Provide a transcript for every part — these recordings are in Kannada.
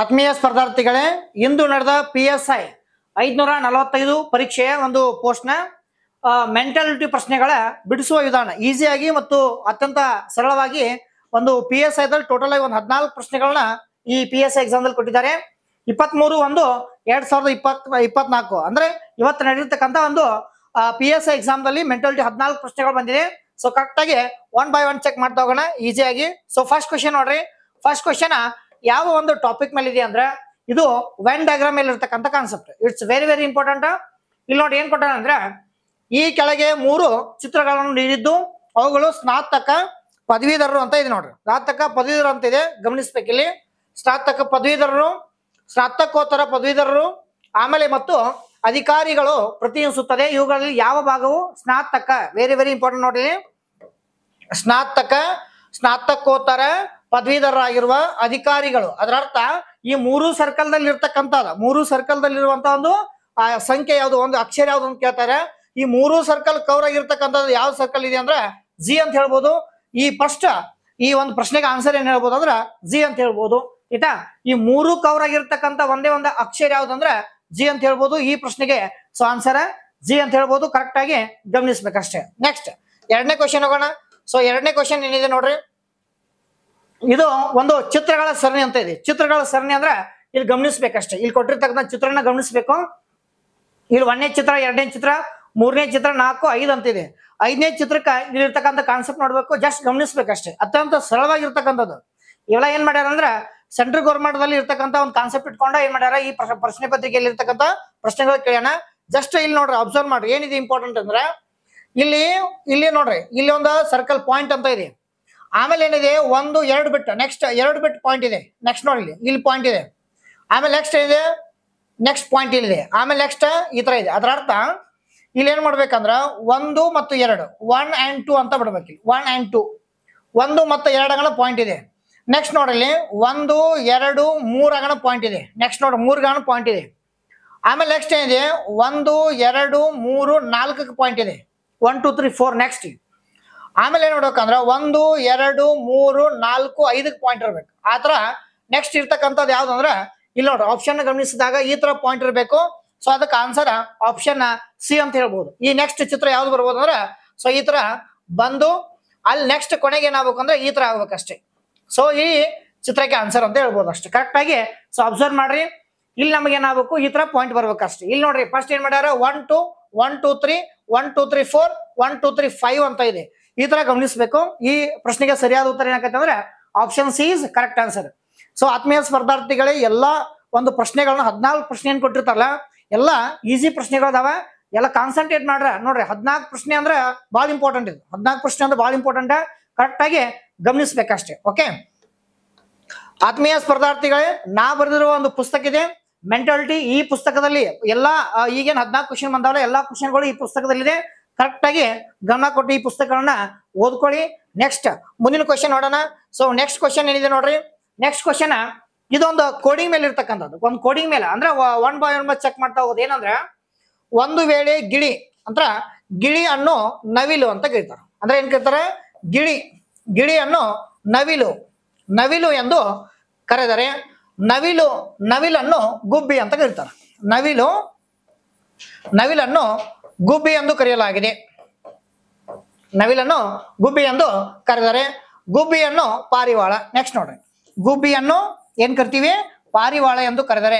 ಆತ್ಮೀಯ ಸ್ಪರ್ಧಾರ್ಥಿಗಳೇ ಇಂದು ನಡೆದ ಪಿ ಎಸ್ ಐ ಐದ್ನೂರ ನಲವತ್ತೈದು ಪರೀಕ್ಷೆಯ ಒಂದು ಪೋಸ್ಟ್ನ ಮೆಂಟಾಲಿಟಿ ಪ್ರಶ್ನೆಗಳ ಬಿಡಿಸುವ ವಿಧಾನ ಈಸಿಯಾಗಿ ಮತ್ತು ಅತ್ಯಂತ ಸರಳವಾಗಿ ಒಂದು ಪಿ ಎಸ್ ಐದಲ್ಲಿ ಟೋಟಲ್ ಆಗಿ ಒಂದು ಹದಿನಾಲ್ಕು ಪ್ರಶ್ನೆಗಳನ್ನ ಈ ಪಿ ಎಸ್ ಐ ಎಕ್ಸಾಮ್ದಲ್ಲಿ ಕೊಟ್ಟಿದ್ದಾರೆ ಮೂರು ಒಂದು ಎರಡ್ ಸಾವಿರದ ಇಪ್ಪತ್ ಇಪ್ಪತ್ನಾಲ್ಕು ಅಂದ್ರೆ ಇವತ್ತು ನಡೆದಿರ್ತಕ್ಕಂಥ ಒಂದು ಪಿ ಎಸ್ ಐ ಎಕ್ಸಾಮ್ದಲ್ಲಿ ಮೆಂಟಾಲಿಟಿ ಹದಿನಾಲ್ಕು ಪ್ರಶ್ನೆಗಳು ಬಂದಿದೆ ಸೊ ಕರೆಕ್ಟಾಗಿ ಒನ್ ಬೈ ಒನ್ ಚೆಕ್ ಮಾಡ್ತಾ ಹೋಗೋಣ ಈಸಿಯಾಗಿ ಸೊ ಫಸ್ಟ್ ಕ್ವಶನ್ ನೋಡ್ರಿ ಫಸ್ಟ್ ಕ್ವಶನ್ ಯಾವ ಒಂದು ಟಾಪಿಕ್ ಮೇಲೆ ಇದೆ ಅಂದ್ರೆ ಇದು ವೆನ್ ಡಯಾಗ್ರಾಮ್ ಮೇಲೆ ಇರ್ತಕ್ಕಂಥ concept it's very very important ಇಲ್ಲಿ ನೋಡಿ ಏನ್ ಕೊಟ್ಟ ಅಂದ್ರೆ ಈ ಕೆಳಗೆ ಮೂರು ಚಿತ್ರಗಳನ್ನು ನೀಡಿದ್ದು ಅವುಗಳು ಸ್ನಾತಕ ಪದವೀಧರರು ಅಂತ ಇದೆ ನೋಡ್ರಿ ಸ್ನಾತಕ ಪದವೀಧರ ಅಂತ ಇದೆ ಇಲ್ಲಿ ಸ್ನಾತಕ ಪದವೀಧರರು ಸ್ನಾತಕೋತ್ತರ ಪದವೀಧರರು ಆಮೇಲೆ ಮತ್ತು ಅಧಿಕಾರಿಗಳು ಪ್ರತಿನಿಧಿಸುತ್ತದೆ ಇವುಗಳಲ್ಲಿ ಯಾವ ಭಾಗವು ಸ್ನಾತಕ ವೆರಿ ವೆರಿ ಇಂಪಾರ್ಟೆಂಟ್ ನೋಡ್ರಿ ಸ್ನಾತಕ ಸ್ನಾತಕೋತ್ತರ ಪದವೀಧರರಾಗಿರುವ ಅಧಿಕಾರಿಗಳು ಅದರ ಅರ್ಥ ಈ ಮೂರು ಸರ್ಕಲ್ ದಲ್ಲಿ ಇರ್ತಕ್ಕಂಥದ ಮೂರು ಸರ್ಕಲ್ ದಲ್ಲಿ ಇರುವಂತಹ ಒಂದು ಸಂಖ್ಯೆ ಯಾವುದು ಒಂದು ಅಕ್ಷರ ಯಾವ್ದು ಅಂತ ಕೇಳ್ತಾರೆ ಈ ಮೂರು ಸರ್ಕಲ್ ಕವರ್ ಆಗಿರ್ತಕ್ಕಂಥದ್ದು ಯಾವ ಸರ್ಕಲ್ ಇದೆ ಅಂದ್ರೆ ಜಿ ಅಂತ ಹೇಳ್ಬೋದು ಈ ಫಸ್ಟ್ ಈ ಒಂದು ಪ್ರಶ್ನೆಗೆ ಆನ್ಸರ್ ಏನ್ ಹೇಳ್ಬೋದು ಅಂದ್ರೆ ಜಿ ಅಂತ ಹೇಳ್ಬೋದು ಇಟಾ ಈ ಮೂರು ಕವರ್ ಆಗಿರ್ತಕ್ಕಂಥ ಒಂದೇ ಒಂದು ಅಕ್ಷರ ಯಾವ್ದಂದ್ರೆ ಜಿ ಅಂತ ಹೇಳ್ಬೋದು ಈ ಪ್ರಶ್ನೆಗೆ ಸೊ ಆನ್ಸರ್ ಜಿ ಅಂತ ಹೇಳ್ಬೋದು ಕರೆಕ್ಟ್ ಆಗಿ ಗಮನಿಸ್ಬೇಕಷ್ಟೇ ನೆಕ್ಸ್ಟ್ ಎರಡನೇ ಕ್ವಶನ್ ಹೋಗೋಣ ಸೊ ಎರಡನೇ ಕ್ವಶನ್ ಏನಿದೆ ನೋಡ್ರಿ ಇದು ಒಂದು ಚಿತ್ರಗಳ ಸರಣಿ ಅಂತ ಇದೆ ಚಿತ್ರಗಳ ಸರಣಿ ಅಂದ್ರೆ ಇಲ್ಲಿ ಗಮನಿಸ್ಬೇಕಷ್ಟೇ ಇಲ್ಲಿ ಕೊಟ್ಟಿರ್ತಕ್ಕಂಥ ಚಿತ್ರನ ಗಮನಿಸ್ಬೇಕು ಇಲ್ಲಿ ಒಂದನೇ ಚಿತ್ರ ಎರಡನೇ ಚಿತ್ರ ಮೂರನೇ ಚಿತ್ರ ನಾಲ್ಕು ಐದು ಅಂತ ಇದೆ ಐದನೇ ಚಿತ್ರಕ್ಕೆ ಇಲ್ಲಿರ್ತಕ್ಕಂಥ ಕಾನ್ಸೆಪ್ಟ್ ನೋಡ್ಬೇಕು ಜಸ್ಟ್ ಗಮನಿಸ್ಬೇಕಷ್ಟೇ ಅತ್ಯಂತ ಸರಳವಾಗಿರ್ತಕ್ಕಂಥದ್ದು ಇವೆಲ್ಲ ಏನ್ ಮಾಡ್ಯಾರ ಅಂದ್ರೆ ಸೆಂಟ್ರಲ್ ಗೌರ್ಮೆಂಟ್ ದಲ್ಲಿ ಇರ್ತಕ್ಕಂಥ ಒಂದು ಕಾನ್ಸೆಪ್ಟ್ ಇಟ್ಕೊಂಡ ಏನ್ ಮಾಡ್ಯಾರ ಈ ಪ್ರಶ್ನೆ ಪತ್ರಿಕೆಯಲ್ಲಿ ಇರ್ತಕ್ಕಂಥ ಪ್ರಶ್ನೆಗಳು ಕೇಳೋಣ ಜಸ್ಟ್ ಇಲ್ಲಿ ನೋಡ್ರಿ ಅಬ್ಸರ್ವ್ ಮಾಡ್ರಿ ಏನಿದೆ ಇಂಪಾರ್ಟೆಂಟ್ ಅಂದ್ರೆ ಇಲ್ಲಿ ಇಲ್ಲಿ ನೋಡ್ರಿ ಇಲ್ಲಿ ಒಂದು ಸರ್ಕಲ್ ಪಾಯಿಂಟ್ ಅಂತ ಇದೆ ಆಮೇಲೆ ಏನಿದೆ ಒಂದು ಎರಡು ಬಿಟ್ ನೆಕ್ಸ್ಟ್ ಎರಡು ಬಿಟ್ ಪಾಯಿಂಟ್ ಇದೆ ನೆಕ್ಸ್ಟ್ ನೋಡಿ ಇಲ್ಲಿ ಪಾಯಿಂಟ್ ಇದೆ ಆಮೇಲೆ ನೆಕ್ಸ್ಟ್ ಏನಿದೆ ನೆಕ್ಸ್ಟ್ ಪಾಯಿಂಟ್ ಇಲ್ಲಿದೆ ಆಮೇಲೆ ನೆಕ್ಸ್ಟ್ ಈ ತರ ಇದೆ ಅದರ ಅರ್ಥ ಇಲ್ಲಿ ಏನ್ ಮಾಡ್ಬೇಕಂದ್ರ ಒಂದು ಮತ್ತು ಎರಡು ಒನ್ ಆ್ಯಂಡ್ ಟೂ ಅಂತ ಬಿಡ್ಬೇಕು ಇಲ್ಲಿ ಒನ್ ಆ್ಯಂಡ್ ಟೂ ಒಂದು ಮತ್ತು ಎರಡು ಅಂಗಣ ಪಾಯಿಂಟ್ ಇದೆ ನೆಕ್ಸ್ಟ್ ನೋಡಲಿ ಒಂದು ಎರಡು ಮೂರು ಅಂಗಣ ಪಾಯಿಂಟ್ ಇದೆ ನೆಕ್ಸ್ಟ್ ನೋಡಿ ಮೂರು ಗಣ ಪಾಯಿಂಟ್ ಇದೆ ಆಮೇಲೆ ನೆಕ್ಸ್ಟ್ ಏನಿದೆ ಒಂದು ಎರಡು ಮೂರು ನಾಲ್ಕಕ್ಕೆ ಪಾಯಿಂಟ್ ಇದೆ one two three four next ಆಮೇಲೆ ಏನ್ ನೋಡ್ಬೇಕಂದ್ರ ಒಂದು ಎರಡು ಮೂರು ನಾಲ್ಕು ಐದಕ್ಕೆ ಪಾಯಿಂಟ್ ಇರ್ಬೇಕು ಆತರ ನೆಕ್ಸ್ಟ್ ಇರ್ತಕ್ಕಂಥದ್ದು ಅಂದ್ರೆ ಇಲ್ಲಿ ನೋಡ್ರಿ ಆಪ್ಷನ್ ಗಮನಿಸಿದಾಗ ಈ ತರ ಪಾಯಿಂಟ್ ಇರಬೇಕು ಸೊ ಅದಕ್ಕೆ ಆನ್ಸರ್ ಆಪ್ಷನ್ ಸಿ ಅಂತ ಹೇಳ್ಬೋದು ಈ ನೆಕ್ಸ್ಟ್ ಚಿತ್ರ ಯಾವ್ದು ಬರ್ಬೋದು ಅಂದ್ರೆ ಸೊ ಈ ತರ ಬಂದು ಅಲ್ಲಿ ನೆಕ್ಸ್ಟ್ ಕೊನೆಗೆ ಏನಾಗ್ಬೇಕು ಅಂದ್ರೆ ಈ ತರ ಆಗ್ಬೇಕಷ್ಟೇ ಸೊ ಈ ಚಿತ್ರಕ್ಕೆ ಆನ್ಸರ್ ಅಂತ ಹೇಳ್ಬೋದು ಅಷ್ಟೇ ಕರೆಕ್ಟ್ ಆಗಿ ಸೊ ಅಬ್ಸರ್ವ್ ಮಾಡ್ರಿ ಇಲ್ಲಿ ನಮ್ಗೆ ಏನಾಗಬೇಕು ಈ ತರ ಪಾಯಿಂಟ್ ಬರ್ಬೇಕಷ್ಟೇ ಇಲ್ಲಿ ನೋಡ್ರಿ ಫಸ್ಟ್ ಏನ್ ಮಾಡ್ಯಾರ one two one two three one two three four one two three five ಅಂತ ಇದೆ ಈ ತರ ಗಮನಿಸಬೇಕು ಈ ಪ್ರಶ್ನೆಗೆ ಸರಿಯಾದ ಉತ್ತರ ಏನಾಗತ್ತೆ ಅಂದ್ರೆ option C is correct answer so ಆತ್ಮೀಯ ಸ್ಪರ್ಧಾರ್ಥಿಗಳೇ ಎಲ್ಲ ಒಂದು ಪ್ರಶ್ನೆಗಳನ್ನ ಹದಿನಾಲ್ಕು ಪ್ರಶ್ನೆ ಏನ್ ಕೊಟ್ಟಿರ್ತಾರಲ್ಲ ಎಲ್ಲ ಈಸಿ ಪ್ರಶ್ನೆಗಳದಾವ ಎಲ್ಲ ಕಾನ್ಸಂಟ್ರೇಟ್ ಮಾಡ್ರ ನೋಡ್ರಿ ಹದಿನಾಲ್ಕು ಪ್ರಶ್ನೆ ಅಂದ್ರೆ ಬಹಳ ಇಂಪಾರ್ಟೆಂಟ್ ಇದು ಹದಿನಾಲ್ಕು ಪ್ರಶ್ನೆ ಅಂದ್ರೆ ಬಹಳ ಇಂಪಾರ್ಟೆಂಟ್ ಕರೆಕ್ಟ್ ಆಗಿ ಗಮನಿಸ್ಬೇಕಷ್ಟೇ ಓಕೆ ಆತ್ಮೀಯ ಸ್ಪರ್ಧಾರ್ಥಿಗಳೇ ನಾ ಬರೆದಿರುವ ಒಂದು ಪುಸ್ತಕ ಇದೆ ಮೆಂಟಾಲಿಟಿ ಈ ಪುಸ್ತಕದಲ್ಲಿ ಎಲ್ಲಾ ಈಗೇನು ಹದಿನಾಲ್ಕು ಕ್ವಶನ್ ಬಂದಾವಲ್ಲ ಎಲ್ಲಾ ಕ್ವಶನ್ಗಳು ಈ ಪುಸ್ತಕದಲ್ಲಿದೆ ಕರೆಕ್ಟಾಗಿ ಗಮನ ಕೊಟ್ಟು ಈ ಪುಸ್ತಕಗಳನ್ನ ಓದ್ಕೊಳ್ಳಿ ನೆಕ್ಸ್ಟ್ ಮುಂದಿನ ಕ್ವಶನ್ ನೋಡೋಣ ಸೊ ನೆಕ್ಸ್ಟ್ ಕ್ವಶನ್ ಏನಿದೆ ನೋಡ್ರಿ ನೆಕ್ಸ್ಟ್ ಕ್ವಶನ್ ಇದೊಂದು ಕೋಡಿಂಗ್ ಮೇಲೆ ಇರ್ತಕ್ಕಂಥದ್ದು ಒಂದು ಕೋಡಿಂಗ್ ಮೇಲೆ ಅಂದ್ರೆ one by one by check ಮಾಡ್ತಾ ಹೋಗೋದು ಏನಂದ್ರೆ ಒಂದು ವೇಳೆ ಗಿಳಿ ಅಂತ ಗಿಳಿ ಅನ್ನು ನವಿಲು ಅಂತ ಕರೀತಾರೆ ಅಂದ್ರೆ ಏನ್ ಕರೀತಾರೆ ಗಿಳಿ ಗಿಳಿ ಅನ್ನು ನವಿಲು ನವಿಲು ಎಂದು ಕರೆದರೆ ನವಿಲು ನವಿಲನ್ನು ಗುಬ್ಬಿ ಅಂತ ಕರೀತಾರೆ ನವಿಲು ನವಿಲನ್ನು ಗುಬ್ಬಿ ಎಂದು ಕರೆಯಲಾಗಿದೆ ನವಿಲನ್ನು ಗುಬ್ಬಿ ಎಂದು ಕರೆದರೆ ಗುಬ್ಬಿಯನ್ನು ಪಾರಿವಾಳ ನೆಕ್ಸ್ಟ್ ನೋಡ್ರಿ ಗುಬ್ಬಿಯನ್ನು ಏನ್ ಕರಿತೀವಿ ಪಾರಿವಾಳ ಎಂದು ಕರೆದರೆ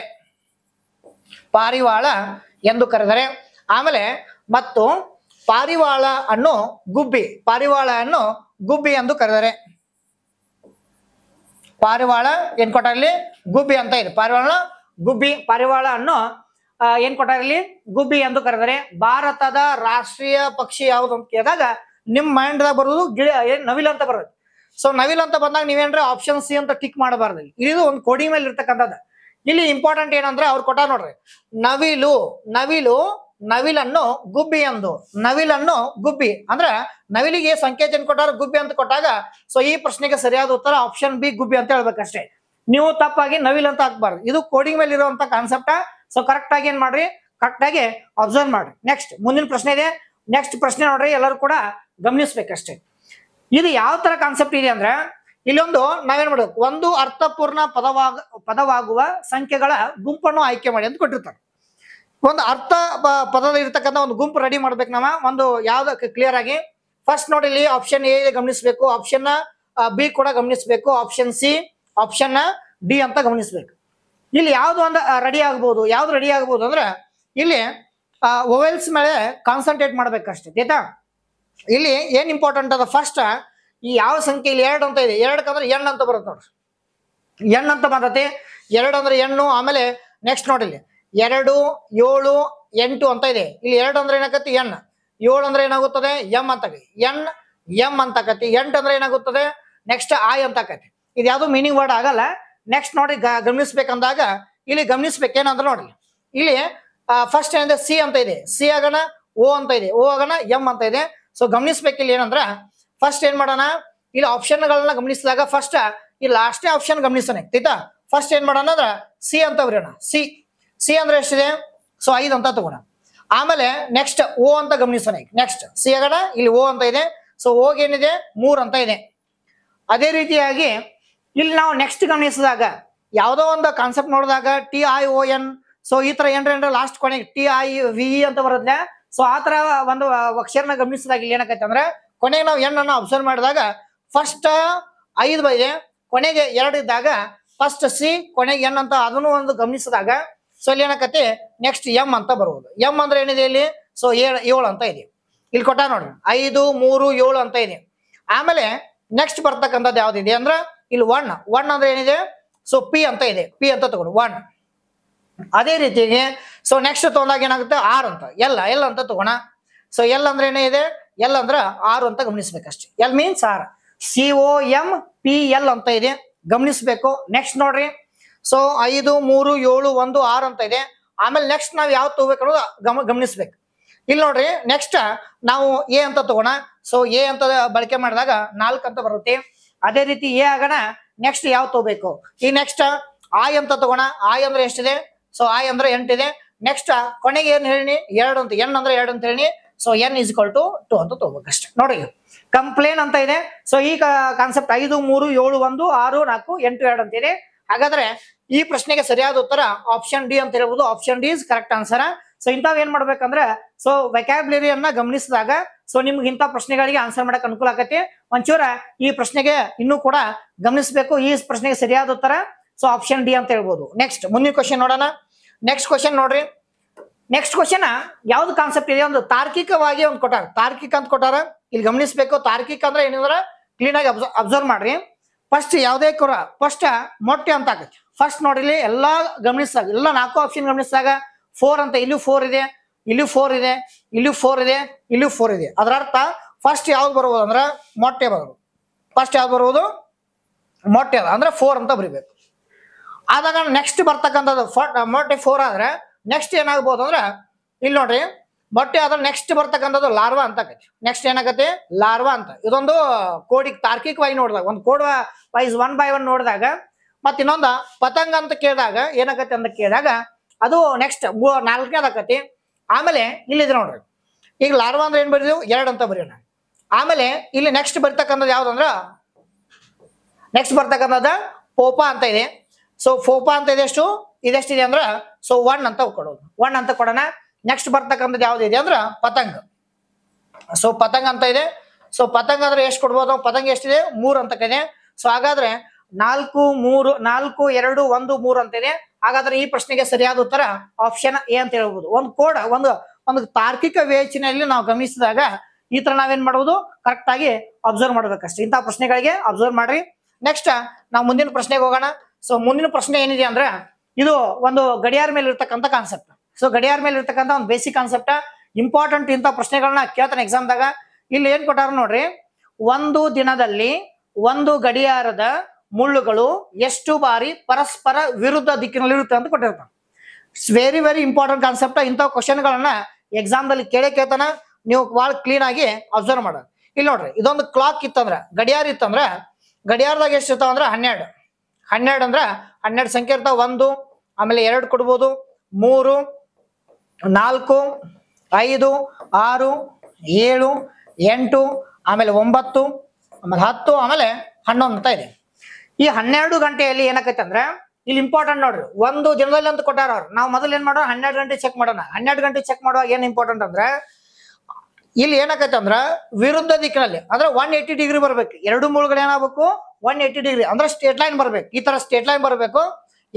ಪಾರಿವಾಳ ಎಂದು ಕರೆದರೆ ಆಮೇಲೆ ಮತ್ತು ಪಾರಿವಾಳ ಅನ್ನು ಗುಬ್ಬಿ ಪಾರಿವಾಳ ಅನ್ನು ಗುಬ್ಬಿ ಎಂದು ಕರೆದರೆ ಪಾರಿವಾಳ ಏನ್ ಕೊಟ್ಟಲ್ಲಿ ಗುಬ್ಬಿ ಅಂತ ಇದೆ ಪಾರಿವಾಳ ಗುಬ್ಬಿ ಪಾರಿವಾಳ ಅನ್ನು ಏನ್ ಕೊಟ್ಟಾರ ಇಲ್ಲಿ ಗುಬ್ಬಿ ಎಂದು ಕರೆದರೆ ಭಾರತದ ರಾಷ್ಟ್ರೀಯ ಪಕ್ಷಿ ಯಾವ್ದು ಅಂತ ಕೇಳಿದಾಗ ನಿಮ್ ಮೈಂಡ್ ದಾಗ ಬರೋದು ಗಿಳಿ ಏನ್ ನವಿಲ್ ಅಂತ ಬರೋದು ಸೊ ನವಿಲ್ ಅಂತ ಬಂದಾಗ ನೀವೇನ್ರ ಆಪ್ಷನ್ ಸಿ ಅಂತ ಟಿಕ್ ಮಾಡಬಾರ್ದು ಇದು ಒಂದು ಕೋಡಿ ಮೇಲೆ ಇರ್ತಕ್ಕಂಥದ್ದು ಇಲ್ಲಿ ಇಂಪಾರ್ಟೆಂಟ್ ಏನಂದ್ರೆ ಅವ್ರು ಕೊಟ್ಟ ನೋಡ್ರಿ ನವಿಲು ನವಿಲು ನವಿಲನ್ನು ಗುಬ್ಬಿ ಎಂದು ನವಿಲನ್ನು ಗುಬ್ಬಿ ಅಂದ್ರೆ ನವಿಲಿಗೆ ಸಂಕೇತ ಕೊಟ್ಟಾರ ಗುಬ್ಬಿ ಅಂತ ಕೊಟ್ಟಾಗ ಸೊ ಈ ಪ್ರಶ್ನೆಗೆ ಸರಿಯಾದ ಉತ್ತರ ಆಪ್ಷನ್ ಬಿ ಗುಬ್ಬಿ ಅಂತ ಹೇಳ್ಬೇಕಷ್ಟೇ ನೀವು ತಪ್ಪಾಗಿ ನವಿಲ್ ಅಂತ ಹಾಕ್ಬಾರ್ದು ಇದು ಕೋಡಿಂಗ್ ಮೇಲೆ ಇರುವಂತ ಕಾನ್ಸೆಪ್ಟ ಸೊ ಕರೆಕ್ಟ್ ಆಗಿ ಏನ್ ಮಾಡ್ರಿ ಕರೆಕ್ಟ್ ಆಗಿ ಅಬ್ಸರ್ವ್ ಮಾಡ್ರಿ ನೆಕ್ಸ್ಟ್ ಮುಂದಿನ ಪ್ರಶ್ನೆ ಇದೆ ನೆಕ್ಸ್ಟ್ ಪ್ರಶ್ನೆ ನೋಡ್ರಿ ಎಲ್ಲರೂ ಕೂಡ ಗಮನಿಸ್ಬೇಕಷ್ಟೇ ಇದು ಯಾವ ತರ ಕಾನ್ಸೆಪ್ಟ್ ಇದೆ ಅಂದ್ರೆ ಇಲ್ಲೊಂದು ನಾವೇನ್ ಮಾಡ್ಬೇಕು ಒಂದು ಅರ್ಥಪೂರ್ಣ ಪದವಾಗ ಪದವಾಗುವ ಸಂಖ್ಯೆಗಳ ಗುಂಪನ್ನು ಆಯ್ಕೆ ಮಾಡಿ ಅಂತ ಕೊಟ್ಟಿರ್ತಾರೆ ಒಂದು ಅರ್ಥ ಪದದಲ್ಲಿ ಇರ್ತಕ್ಕಂಥ ಒಂದು ಗುಂಪು ರೆಡಿ ಮಾಡ್ಬೇಕು ನಾವ ಒಂದು ಯಾವ್ದಕ್ಕೆ ಕ್ಲಿಯರ್ ಆಗಿ ಫಸ್ಟ್ ನೋಡಿ ಇಲ್ಲಿ ಆಪ್ಷನ್ ಎ ಗಮನಿಸಬೇಕು ಆಪ್ಷನ್ ಬಿ ಕೂಡ ಗಮನಿಸಬೇಕು ಆಪ್ಷನ್ ಸಿ ಆಪ್ಷನ್ ಡಿ ಅಂತ ಗಮನಿಸಬೇಕು ಇಲ್ಲಿ ಯಾವುದು ಒಂದು ರೆಡಿ ಆಗ್ಬೋದು ಯಾವ್ದು ರೆಡಿ ಆಗ್ಬೋದು ಅಂದ್ರೆ ಇಲ್ಲಿ ಓವೆಲ್ಸ್ ಮೇಲೆ ಕಾನ್ಸಂಟ್ರೇಟ್ ಮಾಡ್ಬೇಕಷ್ಟೇ ಆಯ್ತಾ ಇಲ್ಲಿ ಏನ್ ಇಂಪಾರ್ಟೆಂಟ್ ಅದ ಫಸ್ಟ್ ಈ ಯಾವ ಸಂಖ್ಯೆ ಇಲ್ಲಿ ಎರಡು ಅಂತ ಇದೆ ಎರಡಕ್ಕಂದ್ರೆ ಎಣ್ಣು ಅಂತ ಬರುತ್ತೆ ನೋಡ್ರಿ ಎಣ್ಣು ಅಂತ ಬಂದತಿ ಎರಡು ಅಂದ್ರೆ ಎಣ್ಣು ಆಮೇಲೆ ನೆಕ್ಸ್ಟ್ ನೋಡಿ ಇಲ್ಲಿ ಎರಡು ಏಳು ಎಂಟು ಅಂತ ಇದೆ ಇಲ್ಲಿ ಎರಡು ಅಂದ್ರೆ ಏನಾಗತ್ತೆ ಎನ್ ಏಳು ಅಂದ್ರೆ ಏನಾಗುತ್ತದೆ ಎಂ ಅಂತ ಎನ್ ಎಂ ಅಂತ ಎಂಟು ಅಂದ್ರೆ ಏನಾಗುತ್ತದೆ ನೆಕ್ಸ್ಟ್ ಆಯ್ ಅಂತ ಇದು ಯಾವುದು ಮೀನಿಂಗ್ ವರ್ಡ್ ಆಗಲ್ಲ ನೆಕ್ಸ್ಟ್ ನೋಡಿ ಗಮನಿಸ್ಬೇಕಂದಾಗ ಇಲ್ಲಿ ಏನಂದ್ರೆ ನೋಡಿ ಇಲ್ಲಿ ಫಸ್ಟ್ ಏನಂದ್ರೆ ಸಿ ಅಂತ ಇದೆ ಸಿ ಆಗೋಣ ಓ ಅಂತ ಇದೆ ಓ ಆಗೋಣ ಎಂ ಅಂತ ಇದೆ ಸೊ ಇಲ್ಲಿ ಏನಂದ್ರ ಫಸ್ಟ್ ಏನ್ ಮಾಡೋಣ ಇಲ್ಲಿ ಆಪ್ಷನ್ಗಳನ್ನ ಗಮನಿಸಿದಾಗ ಫಸ್ಟ್ ಈ ಲಾಸ್ಟ್ ಆಪ್ಷನ್ ಗಮನಿಸೋಣ ಆಯ್ತಾ ಫಸ್ಟ್ ಏನ್ ಮಾಡೋಣ ಅಂದ್ರೆ ಸಿ ಅಂತ ಬರೋಣ ಸಿ ಸಿ ಅಂದ್ರೆ ಎಷ್ಟಿದೆ ಸೊ ಐದು ಅಂತ ತಗೋಣ ಆಮೇಲೆ ನೆಕ್ಸ್ಟ್ ಓ ಅಂತ ಗಮನಿಸೋಣ ನೆಕ್ಸ್ಟ್ ಸಿ ಆಗೋಣ ಇಲ್ಲಿ ಓ ಅಂತ ಇದೆ ಸೊ ಓಗೆ ಏನಿದೆ ಮೂರ್ ಅಂತ ಇದೆ ಅದೇ ರೀತಿಯಾಗಿ ಇಲ್ಲಿ ನಾವು ನೆಕ್ಸ್ಟ್ ಗಮನಿಸಿದಾಗ ಯಾವುದೋ ಒಂದು ಕಾನ್ಸೆಪ್ಟ್ ನೋಡಿದಾಗ T I O N so ಈ ತರ ಏನ್ರ ಏನ್ರ ಲಾಸ್ಟ್ ಕೊನೆಗೆ ಟಿ ಐ ವಿ ಅಂತ ಬರುತ್ತೆ ಸೊ ಆ ತರ ಒಂದು ಅಕ್ಷರನ ಗಮನಿಸಿದಾಗ ಇಲ್ಲಿ ಏನಕೈತೆ ಅಂದ್ರೆ ಕೊನೆಗೆ ನಾವು ಎಣ್ಣನ್ನ ಅಬ್ಸರ್ವ್ ಮಾಡಿದಾಗ ಫಸ್ಟ್ ಐದು ಬೈದೆ ಕೊನೆಗೆ ಎರಡು ಇದ್ದಾಗ ಫಸ್ಟ್ ಸಿ ಕೊನೆಗೆ ಎನ್ ಅಂತ ಅದನ್ನು ಒಂದು ಗಮನಿಸಿದಾಗ ಸೊ ಇಲ್ಲಿ ಏನಕತಿ ನೆಕ್ಸ್ಟ್ ಎಂ ಅಂತ ಬರುವುದು ಎಂ ಅಂದ್ರೆ ಏನಿದೆ ಇಲ್ಲಿ ಸೊ ಏಳು ಏಳು ಅಂತ ಇದೆ ಇಲ್ಲಿ ಕೊಟ್ಟ ನೋಡ್ರಿ ಐದು ಮೂರು ಏಳು ಅಂತ ಇದೆ ಆಮೇಲೆ ನೆಕ್ಸ್ಟ್ ಬರ್ತಕ್ಕಂಥದ್ದು ಯಾವ್ದಿದೆ ಅಂದ್ರೆ ಇಲ್ಲಿ ಒನ್ ಒನ್ ಅಂದ್ರೆ ಏನಿದೆ ಸೊ ಪಿ ಅಂತ ಇದೆ ಪಿ ಅಂತ ತಗೊಂಡು ಒನ್ ಅದೇ ರೀತಿಗೆ ಸೊ ನೆಕ್ಸ್ಟ್ ತಗೊಂಡಾಗ ಏನಾಗುತ್ತೆ ಆರ್ ಅಂತ ಎಲ್ಲ ಎಲ್ ಅಂತ ತಗೋಣ ಸೊ ಎಲ್ ಅಂದ್ರೆ ಇದೆ ಎಲ್ ಅಂದ್ರೆ ಆರು ಅಂತ ಗಮನಿಸ್ಬೇಕಷ್ಟೇ L means R C O M P L ಅಂತ ಇದೆ ಗಮನಿಸ್ಬೇಕು ನೆಕ್ಸ್ಟ್ ನೋಡ್ರಿ ಸೊ ಐದು ಮೂರು ಏಳು ಒಂದು ಆರು ಅಂತ ಇದೆ ಆಮೇಲೆ ನೆಕ್ಸ್ಟ್ ನಾವು ಯಾವ್ದು ತಗೋಬೇಕು ಅನ್ನೋದು ಗಮ ಗಮನಿಸ್ಬೇಕು ಇಲ್ಲಿ ನೋಡ್ರಿ ನೆಕ್ಸ್ಟ್ ನಾವು ಎ ಅಂತ ತಗೋಣ ಸೊ ಎ ಅಂತ ಬಳಕೆ ಮಾಡಿದಾಗ ನಾಲ್ಕು ಅಂತ ಬರುತ್ತೆ ಅದೇ ರೀತಿ ಎ ಆಗೋಣ ನೆಕ್ಸ್ಟ್ ಯಾವ್ ತಗೋಬೇಕು ಈ ನೆಕ್ಸ್ಟ್ ಆಯ್ ಅಂತ ತಗೋಣ ಆಯ್ ಅಂದ್ರೆ ಎಷ್ಟಿದೆ ಸೊ ಆಯ್ ಅಂದ್ರೆ ಎಂಟಿದೆ ನೆಕ್ಸ್ಟ್ ಕೊನೆಗೆ ಏನ್ ಹೇಳಿ ಎರಡು ಅಂತ ಎನ್ ಅಂದ್ರೆ ಎರಡು ಅಂತ ಹೇಳಿ so N is two two ಅಂತ ತಗೋಬೇಕು ಅಷ್ಟೇ ನೋಡಿ ಕಂಪ್ಲೇನ್ ಅಂತ ಇದೆ ಸೊ ಈ ಕಾನ್ಸೆಪ್ಟ್ ಐದು ಮೂರು ಏಳು ಒಂದು ಆರು ನಾಲ್ಕು ಎಂಟು ಎರಡು ಅಂತ ಇದೆ ಹಾಗಾದ್ರೆ ಈ ಪ್ರಶ್ನೆಗೆ ಸರಿಯಾದ ಉತ್ತರ ಆಪ್ಷನ್ ಡಿ ಅಂತ ಹೇಳ್ಬೋದು option D is correct answer so ಇಂಥವ್ ಏನ್ ಮಾಡ್ಬೇಕಂದ್ರೆ ಸೊ ವೆಕ್ಯಾಬ್ಲರಿಯನ್ನ ಗಮನಿಸಿದಾಗ ಸೊ ನಿಮ್ಗೆ ಇಂಥ ಪ್ರಶ್ನೆಗಳಿಗೆ ಆನ್ಸರ್ ಮಾಡಕ್ಕೆ ಅನುಕೂಲ ಆಗತ್ತೆ ಒಂಚೂರ ಈ ಪ್ರಶ್ನೆಗೆ ಇನ್ನೂ ಕೂಡ ಗಮನಿಸಬೇಕು ಈ ಪ್ರಶ್ನೆಗೆ ಸರಿಯಾದ ಉತ್ತರ ಸೊ ಆಪ್ಷನ್ ಡಿ ಅಂತ ಹೇಳ್ಬೋದು ನೆಕ್ಸ್ಟ್ ಮುಂದಿನ ಕ್ವಶನ್ ನೋಡೋಣ ನೆಕ್ಸ್ಟ್ ಕ್ವಶನ್ ನೋಡ್ರಿ ನೆಕ್ಸ್ಟ್ ಕ್ವಶನ್ ಯಾವ್ದು ಕಾನ್ಸೆಪ್ಟ್ ಇದೆ ಒಂದು ತಾರ್ಕಿಕವಾಗಿ ಒಂದು ಕೊಟ್ಟಾರ ತಾರ್ಕಿಕ ಅಂತ ಕೊಟ್ಟಾರ ಇಲ್ಲಿ ಗಮನಿಸಬೇಕು ತಾರ್ಕಿಕ ಅಂದ್ರೆ ಏನಿದ್ರ ಕ್ಲೀನ್ ಆಗಿ ಅಬ್ಸರ್ವ್ ಮಾಡ್ರಿ ಫಸ್ಟ್ ಯಾವುದೇ ಕೂಡ ಫಸ್ಟ್ ಮೊಟ್ಟೆ ಅಂತ ಆಗುತ್ತೆ ಫಸ್ಟ್ ನೋಡ್ರಿ ಎಲ್ಲಾ ಗಮನಿಸಿದಾಗ ಎಲ್ಲ ನಾಲ್ಕು ಆಪ್ಷನ್ ಗಮನಿಸಿದಾಗ ಫೋರ್ ಅಂತ ಇಲ್ಲೂ ಫೋರ್ ಇದೆ ಇಲ್ಲಿ ಫೋರ್ ಇದೆ ಇಲ್ಲಿ ಫೋರ್ ಇದೆ ಇಲ್ಲಿ ಫೋರ್ ಇದೆ ಅದರ ಅರ್ಥ ಫಸ್ಟ್ ಯಾವ್ದು ಬರ್ಬೋದು ಅಂದ್ರೆ ಮೊಟ್ಟೆ ಬರೋದು ಫಸ್ಟ್ ಯಾವ್ದು ಬರುವುದು ಮೊಟ್ಟೆ ಅದ ಅಂದ್ರೆ ಫೋರ್ ಅಂತ ಬರಿಬೇಕು ಆದಾಗ ನೆಕ್ಸ್ಟ್ ಬರ್ತಕ್ಕಂಥದ್ದು ಮೊಟ್ಟೆ ಫೋರ್ ಆದ್ರೆ ನೆಕ್ಸ್ಟ್ ಏನಾಗ್ಬೋದು ಅಂದ್ರೆ ಇಲ್ಲಿ ನೋಡ್ರಿ ಮೊಟ್ಟೆ ಆದ್ರೆ ನೆಕ್ಸ್ಟ್ ಬರ್ತಕ್ಕಂಥದ್ದು ಲಾರ್ವಾ ಅಂತ ನೆಕ್ಸ್ಟ್ ಏನಾಗತ್ತೆ ಲಾರ್ವಾ ಅಂತ ಇದೊಂದು ಕೋಡಿಗೆ ತಾರ್ಕಿಕವಾಗಿ ನೋಡಿದಾಗ ಒಂದು code wise one by one ನೋಡಿದಾಗ ಮತ್ತೆ ಇನ್ನೊಂದು ಪತಂಗ ಅಂತ ಕೇಳಿದಾಗ ಏನಾಗತ್ತೆ ಅಂತ ಕೇಳಿದಾಗ ಅದು ನೆಕ್ಸ್ಟ್ ನಾಲ್ಕನೇದಾಕತಿ ಆಮೇಲೆ ಇಲ್ಲಿದೆ ನೋಡ್ರಿ ಈಗ ಲಾರ್ವ ಅಂದ್ರೆ ಏನ್ ಬರೀದೆವು ಎರಡು ಅಂತ ಬರೆಯೋಣ ಆಮೇಲೆ ಇಲ್ಲಿ ನೆಕ್ಸ್ಟ್ ಬರ್ತಕ್ಕಂಥದ್ದು ಯಾವ್ದಂದ್ರ ನೆಕ್ಸ್ಟ್ ಬರ್ತಕ್ಕಂಥದ್ದು ಪೋಪಾ ಅಂತ ಇದೆ ಸೊ ಫೋಪಾ ಅಂತ ಇದೆ ಇದೆಷ್ಟು ಇದೆಷ್ಟಿದೆ ಅಂದ್ರ ಸೊ ಒನ್ ಅಂತ ಕೊಡೋದು ಒನ್ ಅಂತ ಕೊಡೋಣ ನೆಕ್ಸ್ಟ್ ಬರ್ತಕ್ಕಂಥದ್ದು ಯಾವ್ದು ಇದೆ ಅಂದ್ರ ಪತಂಗ ಸೊ ಪತಂಗ ಅಂತ ಇದೆ ಸೊ ಪತಂಗ ಅಂದ್ರೆ ಎಷ್ಟು ಕೊಡ್ಬೋದು ಪತಂಗ ಎಷ್ಟಿದೆ ಮೂರು ಅಂತ ಇದೆ ಸೊ ಹಾಗಾದ್ರೆ ನಾಲ್ಕು ಮೂರು ನಾಲ್ಕು ಎರಡು ಒಂದು ಮೂರು ಅಂತ ಇದೆ ಹಾಗಾದ್ರೆ ಈ ಪ್ರಶ್ನೆಗೆ ಸರಿಯಾದ ಉತ್ತರ ಆಪ್ಷನ್ ಎ ಅಂತ ಹೇಳ್ಬೋದು ಒಂದು ಕೋಡ್ ಒಂದು ಒಂದು ತಾರ್ಕಿಕ ವಿವೇಚನೆಯಲ್ಲಿ ನಾವು ಗಮನಿಸಿದಾಗ ಈ ತರ ನಾವೇನ್ ಮಾಡುವುದು ಕರೆಕ್ಟ್ ಆಗಿ ಅಬ್ಸರ್ವ್ ಮಾಡ್ಬೇಕಷ್ಟೇ ಇಂತಹ ಪ್ರಶ್ನೆಗಳಿಗೆ ಅಬ್ಸರ್ವ್ ಮಾಡ್ರಿ ನೆಕ್ಸ್ಟ್ ನಾವು ಮುಂದಿನ ಪ್ರಶ್ನೆಗೆ ಹೋಗೋಣ ಸೊ ಮುಂದಿನ ಪ್ರಶ್ನೆ ಏನಿದೆ ಅಂದ್ರೆ ಇದು ಒಂದು ಗಡಿಯಾರ ಮೇಲೆ ಇರ್ತಕ್ಕಂಥ ಕಾನ್ಸೆಪ್ಟ್ ಸೊ ಗಡಿಯಾರ ಮೇಲೆ ಇರ್ತಕ್ಕಂಥ ಒಂದು ಬೇಸಿಕ್ ಕಾನ್ಸೆಪ್ಟ್ ಇಂಪಾರ್ಟೆಂಟ್ ಇಂಥ ಪ್ರಶ್ನೆಗಳನ್ನ ಕೇಳ್ತಾನೆ ಎಕ್ಸಾಮ್ದಾಗ ಇಲ್ಲಿ ಏನ್ ಕೊಟ್ಟಾರ ನೋಡ್ರಿ ಒಂದು ದಿನದಲ್ಲಿ ಒಂದು ಗಡಿಯಾರದ ಮುಳ್ಳುಗಳು ಎಷ್ಟು ಬಾರಿ ಪರಸ್ಪರ ವಿರುದ್ಧ ದಿಕ್ಕಿನಲ್ಲಿ ಇರುತ್ತೆ ಅಂತ ಕೊಟ್ಟಿರ್ತಾನೆ ವೆರಿ ವೆರಿ ಇಂಪಾರ್ಟೆಂಟ್ ಕಾನ್ಸೆಪ್ಟ್ ಇಂಥ ಕ್ವಶನ್ಗಳನ್ನ ಎಕ್ಸಾಮ್ದಲ್ಲಿ ಕೇಳಕ್ಕೆ ಕೇಳ್ತಾನೆ ನೀವು ಭಾಳ ಕ್ಲೀನ್ ಆಗಿ ಅಬ್ಸರ್ವ್ ಮಾಡ ಇಲ್ಲಿ ನೋಡ್ರಿ ಇದೊಂದು ಕ್ಲಾಕ್ ಇತ್ತಂದ್ರೆ ಗಡಿಯಾರ ಇತ್ತಂದ್ರೆ ಗಡಿಯಾರದಾಗ ಎಷ್ಟು ಇರ್ತಾವ ಅಂದ್ರೆ ಹನ್ನೆರಡು ಹನ್ನೆರಡು ಅಂದ್ರೆ ಹನ್ನೆರಡು ಸಂಖ್ಯೆ ಇರ್ತಾವ ಒಂದು ಆಮೇಲೆ ಎರಡು ಕೊಡ್ಬೋದು ಮೂರು ನಾಲ್ಕು ಐದು ಆರು ಏಳು ಎಂಟು ಆಮೇಲೆ ಒಂಬತ್ತು ಆಮೇಲೆ ಹತ್ತು ಆಮೇಲೆ ಹನ್ನೊಂದು ಅಂತ ಇದೆ ಈ ಹನ್ನೆರಡು ಗಂಟೆಯಲ್ಲಿ ಏನಕೈತೆ ಅಂದ್ರೆ ಇಲ್ಲಿ ಇಂಪಾರ್ಟೆಂಟ್ ನೋಡ್ರಿ ಒಂದು ದಿನದಲ್ಲಿ ಅಂತ ಕೊಟ್ಟಾರ ಅವ್ರು ನಾವು ಮೊದಲು ಏನ್ ಮಾಡೋಣ ಹನ್ನೆರಡು ಗಂಟೆ ಚೆಕ್ ಮಾಡೋಣ ಹನ್ನೆರಡು ಗಂಟೆ ಚೆಕ್ ಮಾಡುವಾಗ ಏನ್ ಇಂಪಾರ್ಟೆಂಟ್ ಅಂದ್ರೆ ಇಲ್ಲಿ ಏನಕೈತೆ ಅಂದ್ರ ವಿರುದ್ಧ ದಿಕ್ಕಿನಲ್ಲಿ ಅಂದ್ರೆ ಒನ್ ಏಯ್ಟಿ ಡಿಗ್ರಿ ಬರ್ಬೇಕು ಎರಡು ಮೂಳುಗಳು ಏನಾಗಬೇಕು ಒನ್ ಏಯ್ಟಿ ಡಿಗ್ರಿ ಅಂದ್ರೆ ಸ್ಟೇಟ್ ಲೈನ್ ಬರ್ಬೇಕು ಈ ತರ ಸ್ಟೇಟ್ ಲೈನ್ ಬರಬೇಕು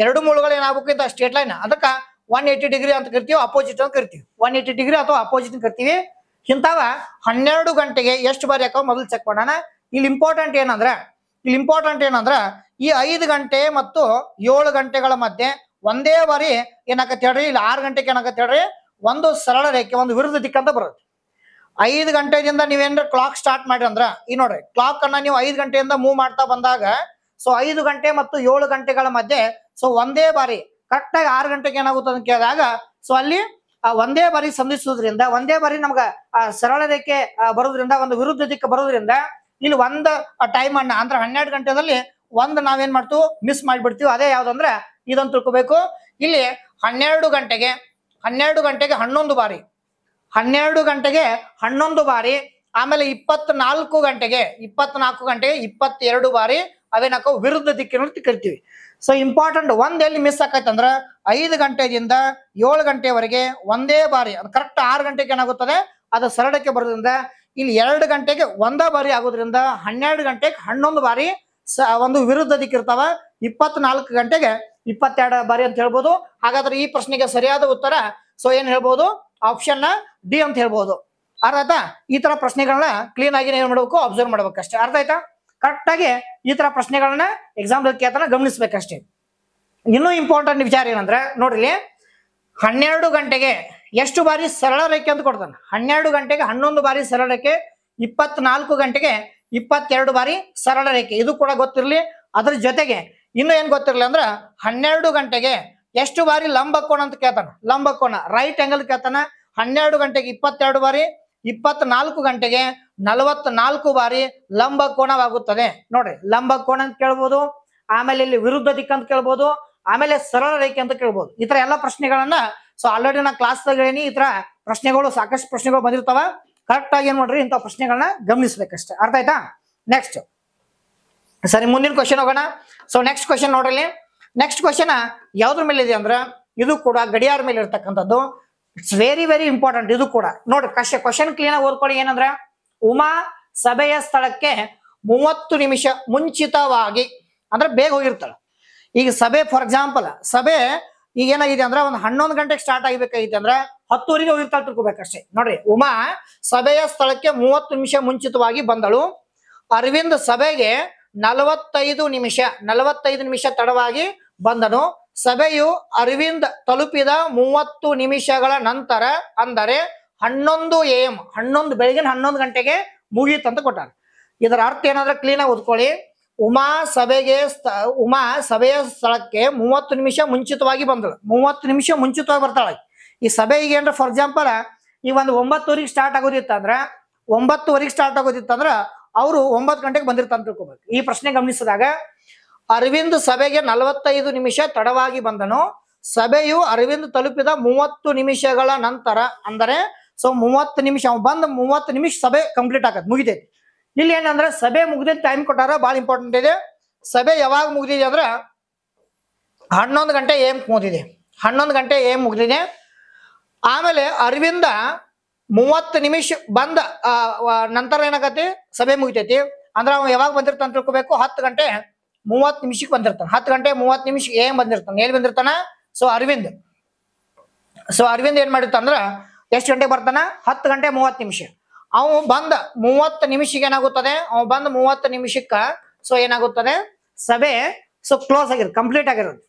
ಎರಡು ಮೂಳುಗಳು ಏನಾಗಬೇಕು ಇಂತ ಸ್ಟೇಟ್ ಲೈನ್ ಅದಕ್ಕೆ ಒನ್ ಏಯ್ಟಿ ಡಿಗ್ರಿ ಅಂತ ಕರಿತೀವಿ ಅಪೋಸಿಟ್ ಅಂತ ಕರಿತೀವಿ ಒನ್ ಏಯ್ಟಿ ಡಿಗ್ರಿ ಅಥವಾ ಅಪೋಸಿಟ್ ಅಂತ ಕರಿತೀವಿ ಇಂಥವ ಹನ್ನೆರಡು ಗಂಟೆಗೆ ಎಷ್ಟು ಬಾರಿ ಹಾಕೋ ಮೊದಲು ಚೆಕ್ ಮಾಡೋಣ ಇಲ್ಲಿ ಇಂಪಾರ್ಟೆಂಟ್ ಏನಂದ್ರೆ ಇಲ್ಲಿ ಇಂಪಾರ್ಟೆಂಟ್ ಏನಂದ್ರೆ ಈ ಐದು ಗಂಟೆ ಮತ್ತು ಏಳು ಗಂಟೆಗಳ ಮಧ್ಯೆ ಒಂದೇ ಬಾರಿ ಏನಾಗತ್ತೆ ಹೇಳ್ರಿ ಇಲ್ಲಿ ಆರು ಗಂಟೆಗೆ ಏನಾಗತ್ತೆ ಹೇಳ್ರಿ ಒಂದು ಸರಳ ರೇಖೆ ಒಂದು ವಿರುದ್ಧ ದಿಕ್ಕಂತ ಬರುತ್ತೆ ಐದು ಗಂಟೆಯಿಂದ ನೀವೇನ್ರ ಕ್ಲಾಕ್ ಸ್ಟಾರ್ಟ್ ಮಾಡಿ ಅಂದ್ರ ಈ ನೋಡ್ರಿ ಕ್ಲಾಕ್ ಅನ್ನ ನೀವು ಐದು ಗಂಟೆಯಿಂದ ಮೂವ್ ಮಾಡ್ತಾ ಬಂದಾಗ ಸೊ ಐದು ಗಂಟೆ ಮತ್ತು ಏಳು ಗಂಟೆಗಳ ಮಧ್ಯೆ ಸೊ ಒಂದೇ ಬಾರಿ ಕರೆಕ್ಟ್ ಆಗಿ ಆರು ಗಂಟೆಗೆ ಏನಾಗುತ್ತೆ ಅಂತ ಕೇಳಿದಾಗ ಸೊ ಅಲ್ಲಿ ಒಂದೇ ಬಾರಿ ಸಂಧಿಸೋದ್ರಿಂದ ಒಂದೇ ಬಾರಿ ನಮ್ಗ ಸರಳ ರೇಖೆ ಬರೋದ್ರಿಂದ ಒಂದು ವಿರುದ್ಧ ದಿಕ್ಕ ಬರೋದ್ರಿಂದ ಇಲ್ಲಿ ಒಂದ್ ಟೈಮ್ ಅನ್ನ ಅಂದ್ರೆ ಹನ್ನೆರಡು ಗಂಟೆದಲ್ಲಿ ಒಂದ್ ನಾವೇನ್ ಮಾಡ್ತೀವಿ ಮಿಸ್ ಮಾಡಿಬಿಡ್ತೀವಿ ಅದೇ ಯಾವ್ದಂದ್ರೆ ಇದನ್ನು ತಿಳ್ಕೊಬೇಕು ಇಲ್ಲಿ ಹನ್ನೆರಡು ಗಂಟೆಗೆ ಹನ್ನೆರಡು ಗಂಟೆಗೆ ಹನ್ನೊಂದು ಬಾರಿ ಹನ್ನೆರಡು ಗಂಟೆಗೆ ಹನ್ನೊಂದು ಬಾರಿ ಆಮೇಲೆ ಇಪ್ಪತ್ನಾಲ್ಕು ಗಂಟೆಗೆ ಇಪ್ಪತ್ನಾಲ್ಕು ಗಂಟೆಗೆ ಇಪ್ಪತ್ತೆರಡು ಬಾರಿ ಅವೇನಕ್ಕ ವಿರುದ್ಧ ದಿಕ್ಕಿನಲ್ಲಿ ಕರಿತೀವಿ ಸೊ ಇಂಪಾರ್ಟೆಂಟ್ ಒಂದ್ ಎಲ್ಲಿ ಮಿಸ್ ಅಂದ್ರೆ ಐದು ಗಂಟೆಯಿಂದ ಏಳು ಗಂಟೆವರೆಗೆ ಒಂದೇ ಬಾರಿ ಅದು ಕರೆಕ್ಟ್ ಆರು ಗಂಟೆಗೆ ಏನಾಗುತ್ತದೆ ಅದು ಸರಳಕ್ಕೆ ಬರೋದ್ರಿಂದ ಇಲ್ಲಿ ಎರಡು ಗಂಟೆಗೆ ಒಂದ ಬಾರಿ ಆಗೋದ್ರಿಂದ ಹನ್ನೆರಡು ಗಂಟೆಗೆ ಹನ್ನೊಂದು ಬಾರಿ ಒಂದು ವಿರುದ್ಧ ದಿಕ್ಕಿರ್ತಾವ ಇಪ್ಪತ್ನಾಲ್ಕು ಗಂಟೆಗೆ ಇಪ್ಪತ್ತೆರಡು ಬಾರಿ ಅಂತ ಹೇಳ್ಬೋದು ಹಾಗಾದ್ರೆ ಈ ಪ್ರಶ್ನೆಗೆ ಸರಿಯಾದ ಉತ್ತರ ಸೊ ಏನ್ ಹೇಳ್ಬೋದು ಆಪ್ಷನ್ ಡಿ ಅಂತ ಹೇಳ್ಬೋದು ಅರ್ಥ ಆಯ್ತಾ ಈ ತರ ಪ್ರಶ್ನೆಗಳನ್ನ ಕ್ಲೀನ್ ಆಗಿ ಏನ್ ಮಾಡ್ಬೇಕು ಅಬ್ಸರ್ವ್ ಮಾಡ್ಬೇಕಷ್ಟೇ ಅರ್ಥ ಆಯ್ತಾ ಕರೆಕ್ಟ್ ಆಗಿ ಈ ತರ ಪ್ರಶ್ನೆಗಳನ್ನ ಎಕ್ಸಾಮ್ ಕೇತನ ಗಮನಿಸ್ಬೇಕಷ್ಟೇ ಇನ್ನೂ ಇಂಪಾರ್ಟೆಂಟ್ ವಿಚಾರ ಏನಂದ್ರೆ ನೋಡ್ರಿ ಹನ್ನೆರಡು ಗಂಟೆಗೆ ಎಷ್ಟು ಬಾರಿ ಸರಳ ರೇಖೆ ಅಂತ ಕೊಡ್ತಾನೆ ಹನ್ನೆರಡು ಗಂಟೆಗೆ ಹನ್ನೊಂದು ಬಾರಿ ಸರಳ ರೇಖೆ ಇಪ್ಪತ್ನಾಲ್ಕು ಗಂಟೆಗೆ ಇಪ್ಪತ್ತೆರಡು ಬಾರಿ ಸರಳ ರೇಖೆ ಇದು ಕೂಡ ಗೊತ್ತಿರಲಿ ಅದ್ರ ಜೊತೆಗೆ ಇನ್ನು ಏನ್ ಗೊತ್ತಿರಲಿ ಅಂದ್ರೆ ಹನ್ನೆರಡು ಗಂಟೆಗೆ ಎಷ್ಟು ಬಾರಿ ಲಂಬ ಕೋಣ ಅಂತ ಕೇಳ್ತಾನೆ ಲಂಬ ಕೋಣ ರೈಟ್ ಆಂಗಲ್ ಕೇಳ್ತಾನೆ ಹನ್ನೆರಡು ಗಂಟೆಗೆ ಇಪ್ಪತ್ತೆರಡು ಬಾರಿ ಇಪ್ಪತ್ನಾಲ್ಕು ಗಂಟೆಗೆ ನಲವತ್ನಾಲ್ಕು ಬಾರಿ ಲಂಬ ಕೋಣವಾಗುತ್ತದೆ ನೋಡ್ರಿ ಲಂಬ ಕೋಣ ಅಂತ ಕೇಳ್ಬೋದು ಆಮೇಲೆ ಇಲ್ಲಿ ವಿರುದ್ಧ ದಿಕ್ಕಂತ ಅಂತ ಕೇಳ್ಬೋದು ಆಮೇಲೆ ಸರಳ ರೇಖೆ ಅಂತ ಕೇಳ್ಬೋದು ಈ ತರ ಎಲ್ಲ ಪ್ರಶ್ನೆಗಳನ್ನ ಸೊ ಆಲ್ರೆಡಿ ನಾ ಕ್ಲಾಸ್ ಏನಿ ಈ ಪ್ರಶ್ನೆಗಳು ಸಾಕಷ್ಟು ಪ್ರಶ್ನೆಗಳು ಬಂದಿರ್ತಾವ ಕರೆಕ್ಟ್ ಆಗಿ ಏನ್ ಮಾಡ್ರಿ ಇಂಥ ಪ್ರಶ್ನೆಗಳನ್ನ ಗಮನಿಸ್ಬೇಕಷ್ಟೇ ಅರ್ಥ ಆಯ್ತಾ ನೆಕ್ಸ್ಟ್ ಸರಿ ಮುಂದಿನ ಕ್ವಶನ್ ಹೋಗೋಣ ಸೊ ನೆಕ್ಸ್ಟ್ ಕ್ವಶನ್ ನೋಡ್ರಿ ನೆಕ್ಸ್ಟ್ ಕ್ವಶನ್ ಯಾವ್ದ್ರ ಮೇಲೆ ಇದೆ ಅಂದ್ರೆ ಇದು ಕೂಡ ಗಡಿಯಾರ ಮೇಲೆ ಇರ್ತಕ್ಕಂಥದ್ದು ಇಟ್ಸ್ ವೆರಿ ವೆರಿ ಇಂಪಾರ್ಟೆಂಟ್ ಇದು ಕೂಡ ನೋಡ್ರಿ ಕಷ್ಟ ಕ್ವಶನ್ ಕ್ಲೀನ್ ಆಗಿ ಓದ್ಕೊಳ್ಳಿ ಏನಂದ್ರೆ ಉಮಾ ಸಭೆಯ ಸ್ಥಳಕ್ಕೆ ಮೂವತ್ತು ನಿಮಿಷ ಮುಂಚಿತವಾಗಿ ಅಂದ್ರೆ ಬೇಗ ಹೋಗಿರ್ತಾಳೆ ಈಗ ಸಭೆ ಫಾರ್ ಎಕ್ಸಾಂಪಲ್ ಸಭೆ ಈಗ ಏನಾಗಿದೆ ಅಂದ್ರೆ ಒಂದು ಹನ್ನೊಂದು ಗಂಟೆಗೆ ಸ್ಟಾರ್ಟ್ ಆಗಬೇಕಾಗಿತ್ತು ಅಂದ್ರೆ ಹತ್ತುವರೆಗೆ ಹೋಗಿರ್ತಾಳ ಅಷ್ಟೇ ನೋಡ್ರಿ ಉಮಾ ಸಭೆಯ ಸ್ಥಳಕ್ಕೆ ಮೂವತ್ತು ನಿಮಿಷ ಮುಂಚಿತವಾಗಿ ಬಂದಳು ಅರವಿಂದ್ ಸಭೆಗೆ ನಲವತ್ತೈದು ನಿಮಿಷ ನಲವತ್ತೈದು ನಿಮಿಷ ತಡವಾಗಿ ಬಂದನು ಸಭೆಯು ಅರವಿಂದ್ ತಲುಪಿದ ಮೂವತ್ತು ನಿಮಿಷಗಳ ನಂತರ ಅಂದರೆ ಹನ್ನೊಂದು ಎ ಎಂ ಹನ್ನೊಂದು ಬೆಳಗಿನ ಹನ್ನೊಂದು ಗಂಟೆಗೆ ಮುಗಿಯುತ್ತಂತ ಕೊಟ್ಟಾರೆ ಇದರ ಅರ್ಥ ಏನಾದ್ರೆ ಆಗಿ ಓದ್ಕೊಳ್ಳಿ ಉಮಾ ಸಭೆಗೆ ಉಮಾ ಸಭೆಯ ಸ್ಥಳಕ್ಕೆ ಮೂವತ್ತು ನಿಮಿಷ ಮುಂಚಿತವಾಗಿ ಬಂದಳು ಮೂವತ್ತು ನಿಮಿಷ ಮುಂಚಿತವಾಗಿ ಬರ್ತಾಳೆ ಈ ಸಭೆ ಈಗ ಏನ್ರ ಫಾರ್ ಎಕ್ಸಾಂಪಲ್ ಈ ಒಂದು ಒಂಬತ್ತುವರೆಗೆ ಸ್ಟಾರ್ಟ್ ಆಗೋದಿತ್ತಂದ್ರ ಒಂಬತ್ತುವರೆಗೆ ಸ್ಟಾರ್ಟ್ ಆಗೋದಿತ್ತಂದ್ರ ಅವರು ಒಂಬತ್ತು ಗಂಟೆಗೆ ಅಂತ ತಿಳ್ಕೊಬೇಕು ಈ ಪ್ರಶ್ನೆ ಗಮನಿಸಿದಾಗ ಅರವಿಂದ್ ಸಭೆಗೆ ನಲವತ್ತೈದು ನಿಮಿಷ ತಡವಾಗಿ ಬಂದನು ಸಭೆಯು ಅರವಿಂದ್ ತಲುಪಿದ ಮೂವತ್ತು ನಿಮಿಷಗಳ ನಂತರ ಅಂದರೆ ಸೊ ಮೂವತ್ತು ನಿಮಿಷ ಬಂದ ಮೂವತ್ತು ನಿಮಿಷ ಸಭೆ ಕಂಪ್ಲೀಟ್ ಆಗತ್ತೆ ಮುಗಿತೈತಿ ಇಲ್ಲಿ ಏನಂದ್ರೆ ಸಭೆ ಮುಗಿದ ಟೈಮ್ ಕೊಟ್ಟಾರ ಬಹಳ ಇಂಪಾರ್ಟೆಂಟ್ ಇದೆ ಸಭೆ ಯಾವಾಗ ಮುಗಿದಿದೆ ಅಂದ್ರೆ ಹನ್ನೊಂದು ಗಂಟೆ ಏಮ್ ಮುಗಿದಿದೆ ಹನ್ನೊಂದು ಗಂಟೆ ಏಮ್ ಮುಗ್ದಿದೆ ಆಮೇಲೆ ಅರವಿಂದ ಮೂವತ್ತು ನಿಮಿಷ ಬಂದ ನಂತರ ಏನಾಗತ್ತೆ ಸಭೆ ಮುಗಿತೈತಿ ಅಂದ್ರೆ ಅವ್ನು ಯಾವಾಗ ಬಂದಿರ್ತಾನೆ ತಿಳ್ಕೋಬೇಕು ಹತ್ತು ಗಂಟೆ ಮೂವತ್ತು ನಿಮಿಷಕ್ಕೆ ಬಂದಿರ್ತಾನೆ ಹತ್ತು ಗಂಟೆ ಮೂವತ್ತು ನಿಮಿಷ ಏನ್ ಬಂದಿರ್ತಾನೆ ಏನ್ ಬಂದಿರ್ತಾನ ಸೊ ಅರವಿಂದ್ ಸೊ ಅರವಿಂದ್ ಏನ್ ಮಾಡಿರ್ತಾನ ಎಷ್ಟು ಗಂಟೆಗೆ ಬರ್ತಾನ ಹತ್ತು ಗಂಟೆ ಮೂವತ್ತು ನಿಮಿಷ ಅವು ಬಂದ ಮೂವತ್ತು ನಿಮಿಷಕ್ಕೆ ಏನಾಗುತ್ತದೆ ಅವು ಬಂದ ಮೂವತ್ತು ನಿಮಿಷಕ್ಕ ಸೊ ಏನಾಗುತ್ತದೆ ಸಭೆ ಸೊ ಕ್ಲೋಸ್ ಆಗಿರುತ್ತೆ ಕಂಪ್ಲೀಟ್ ಆಗಿರುತ್ತೆ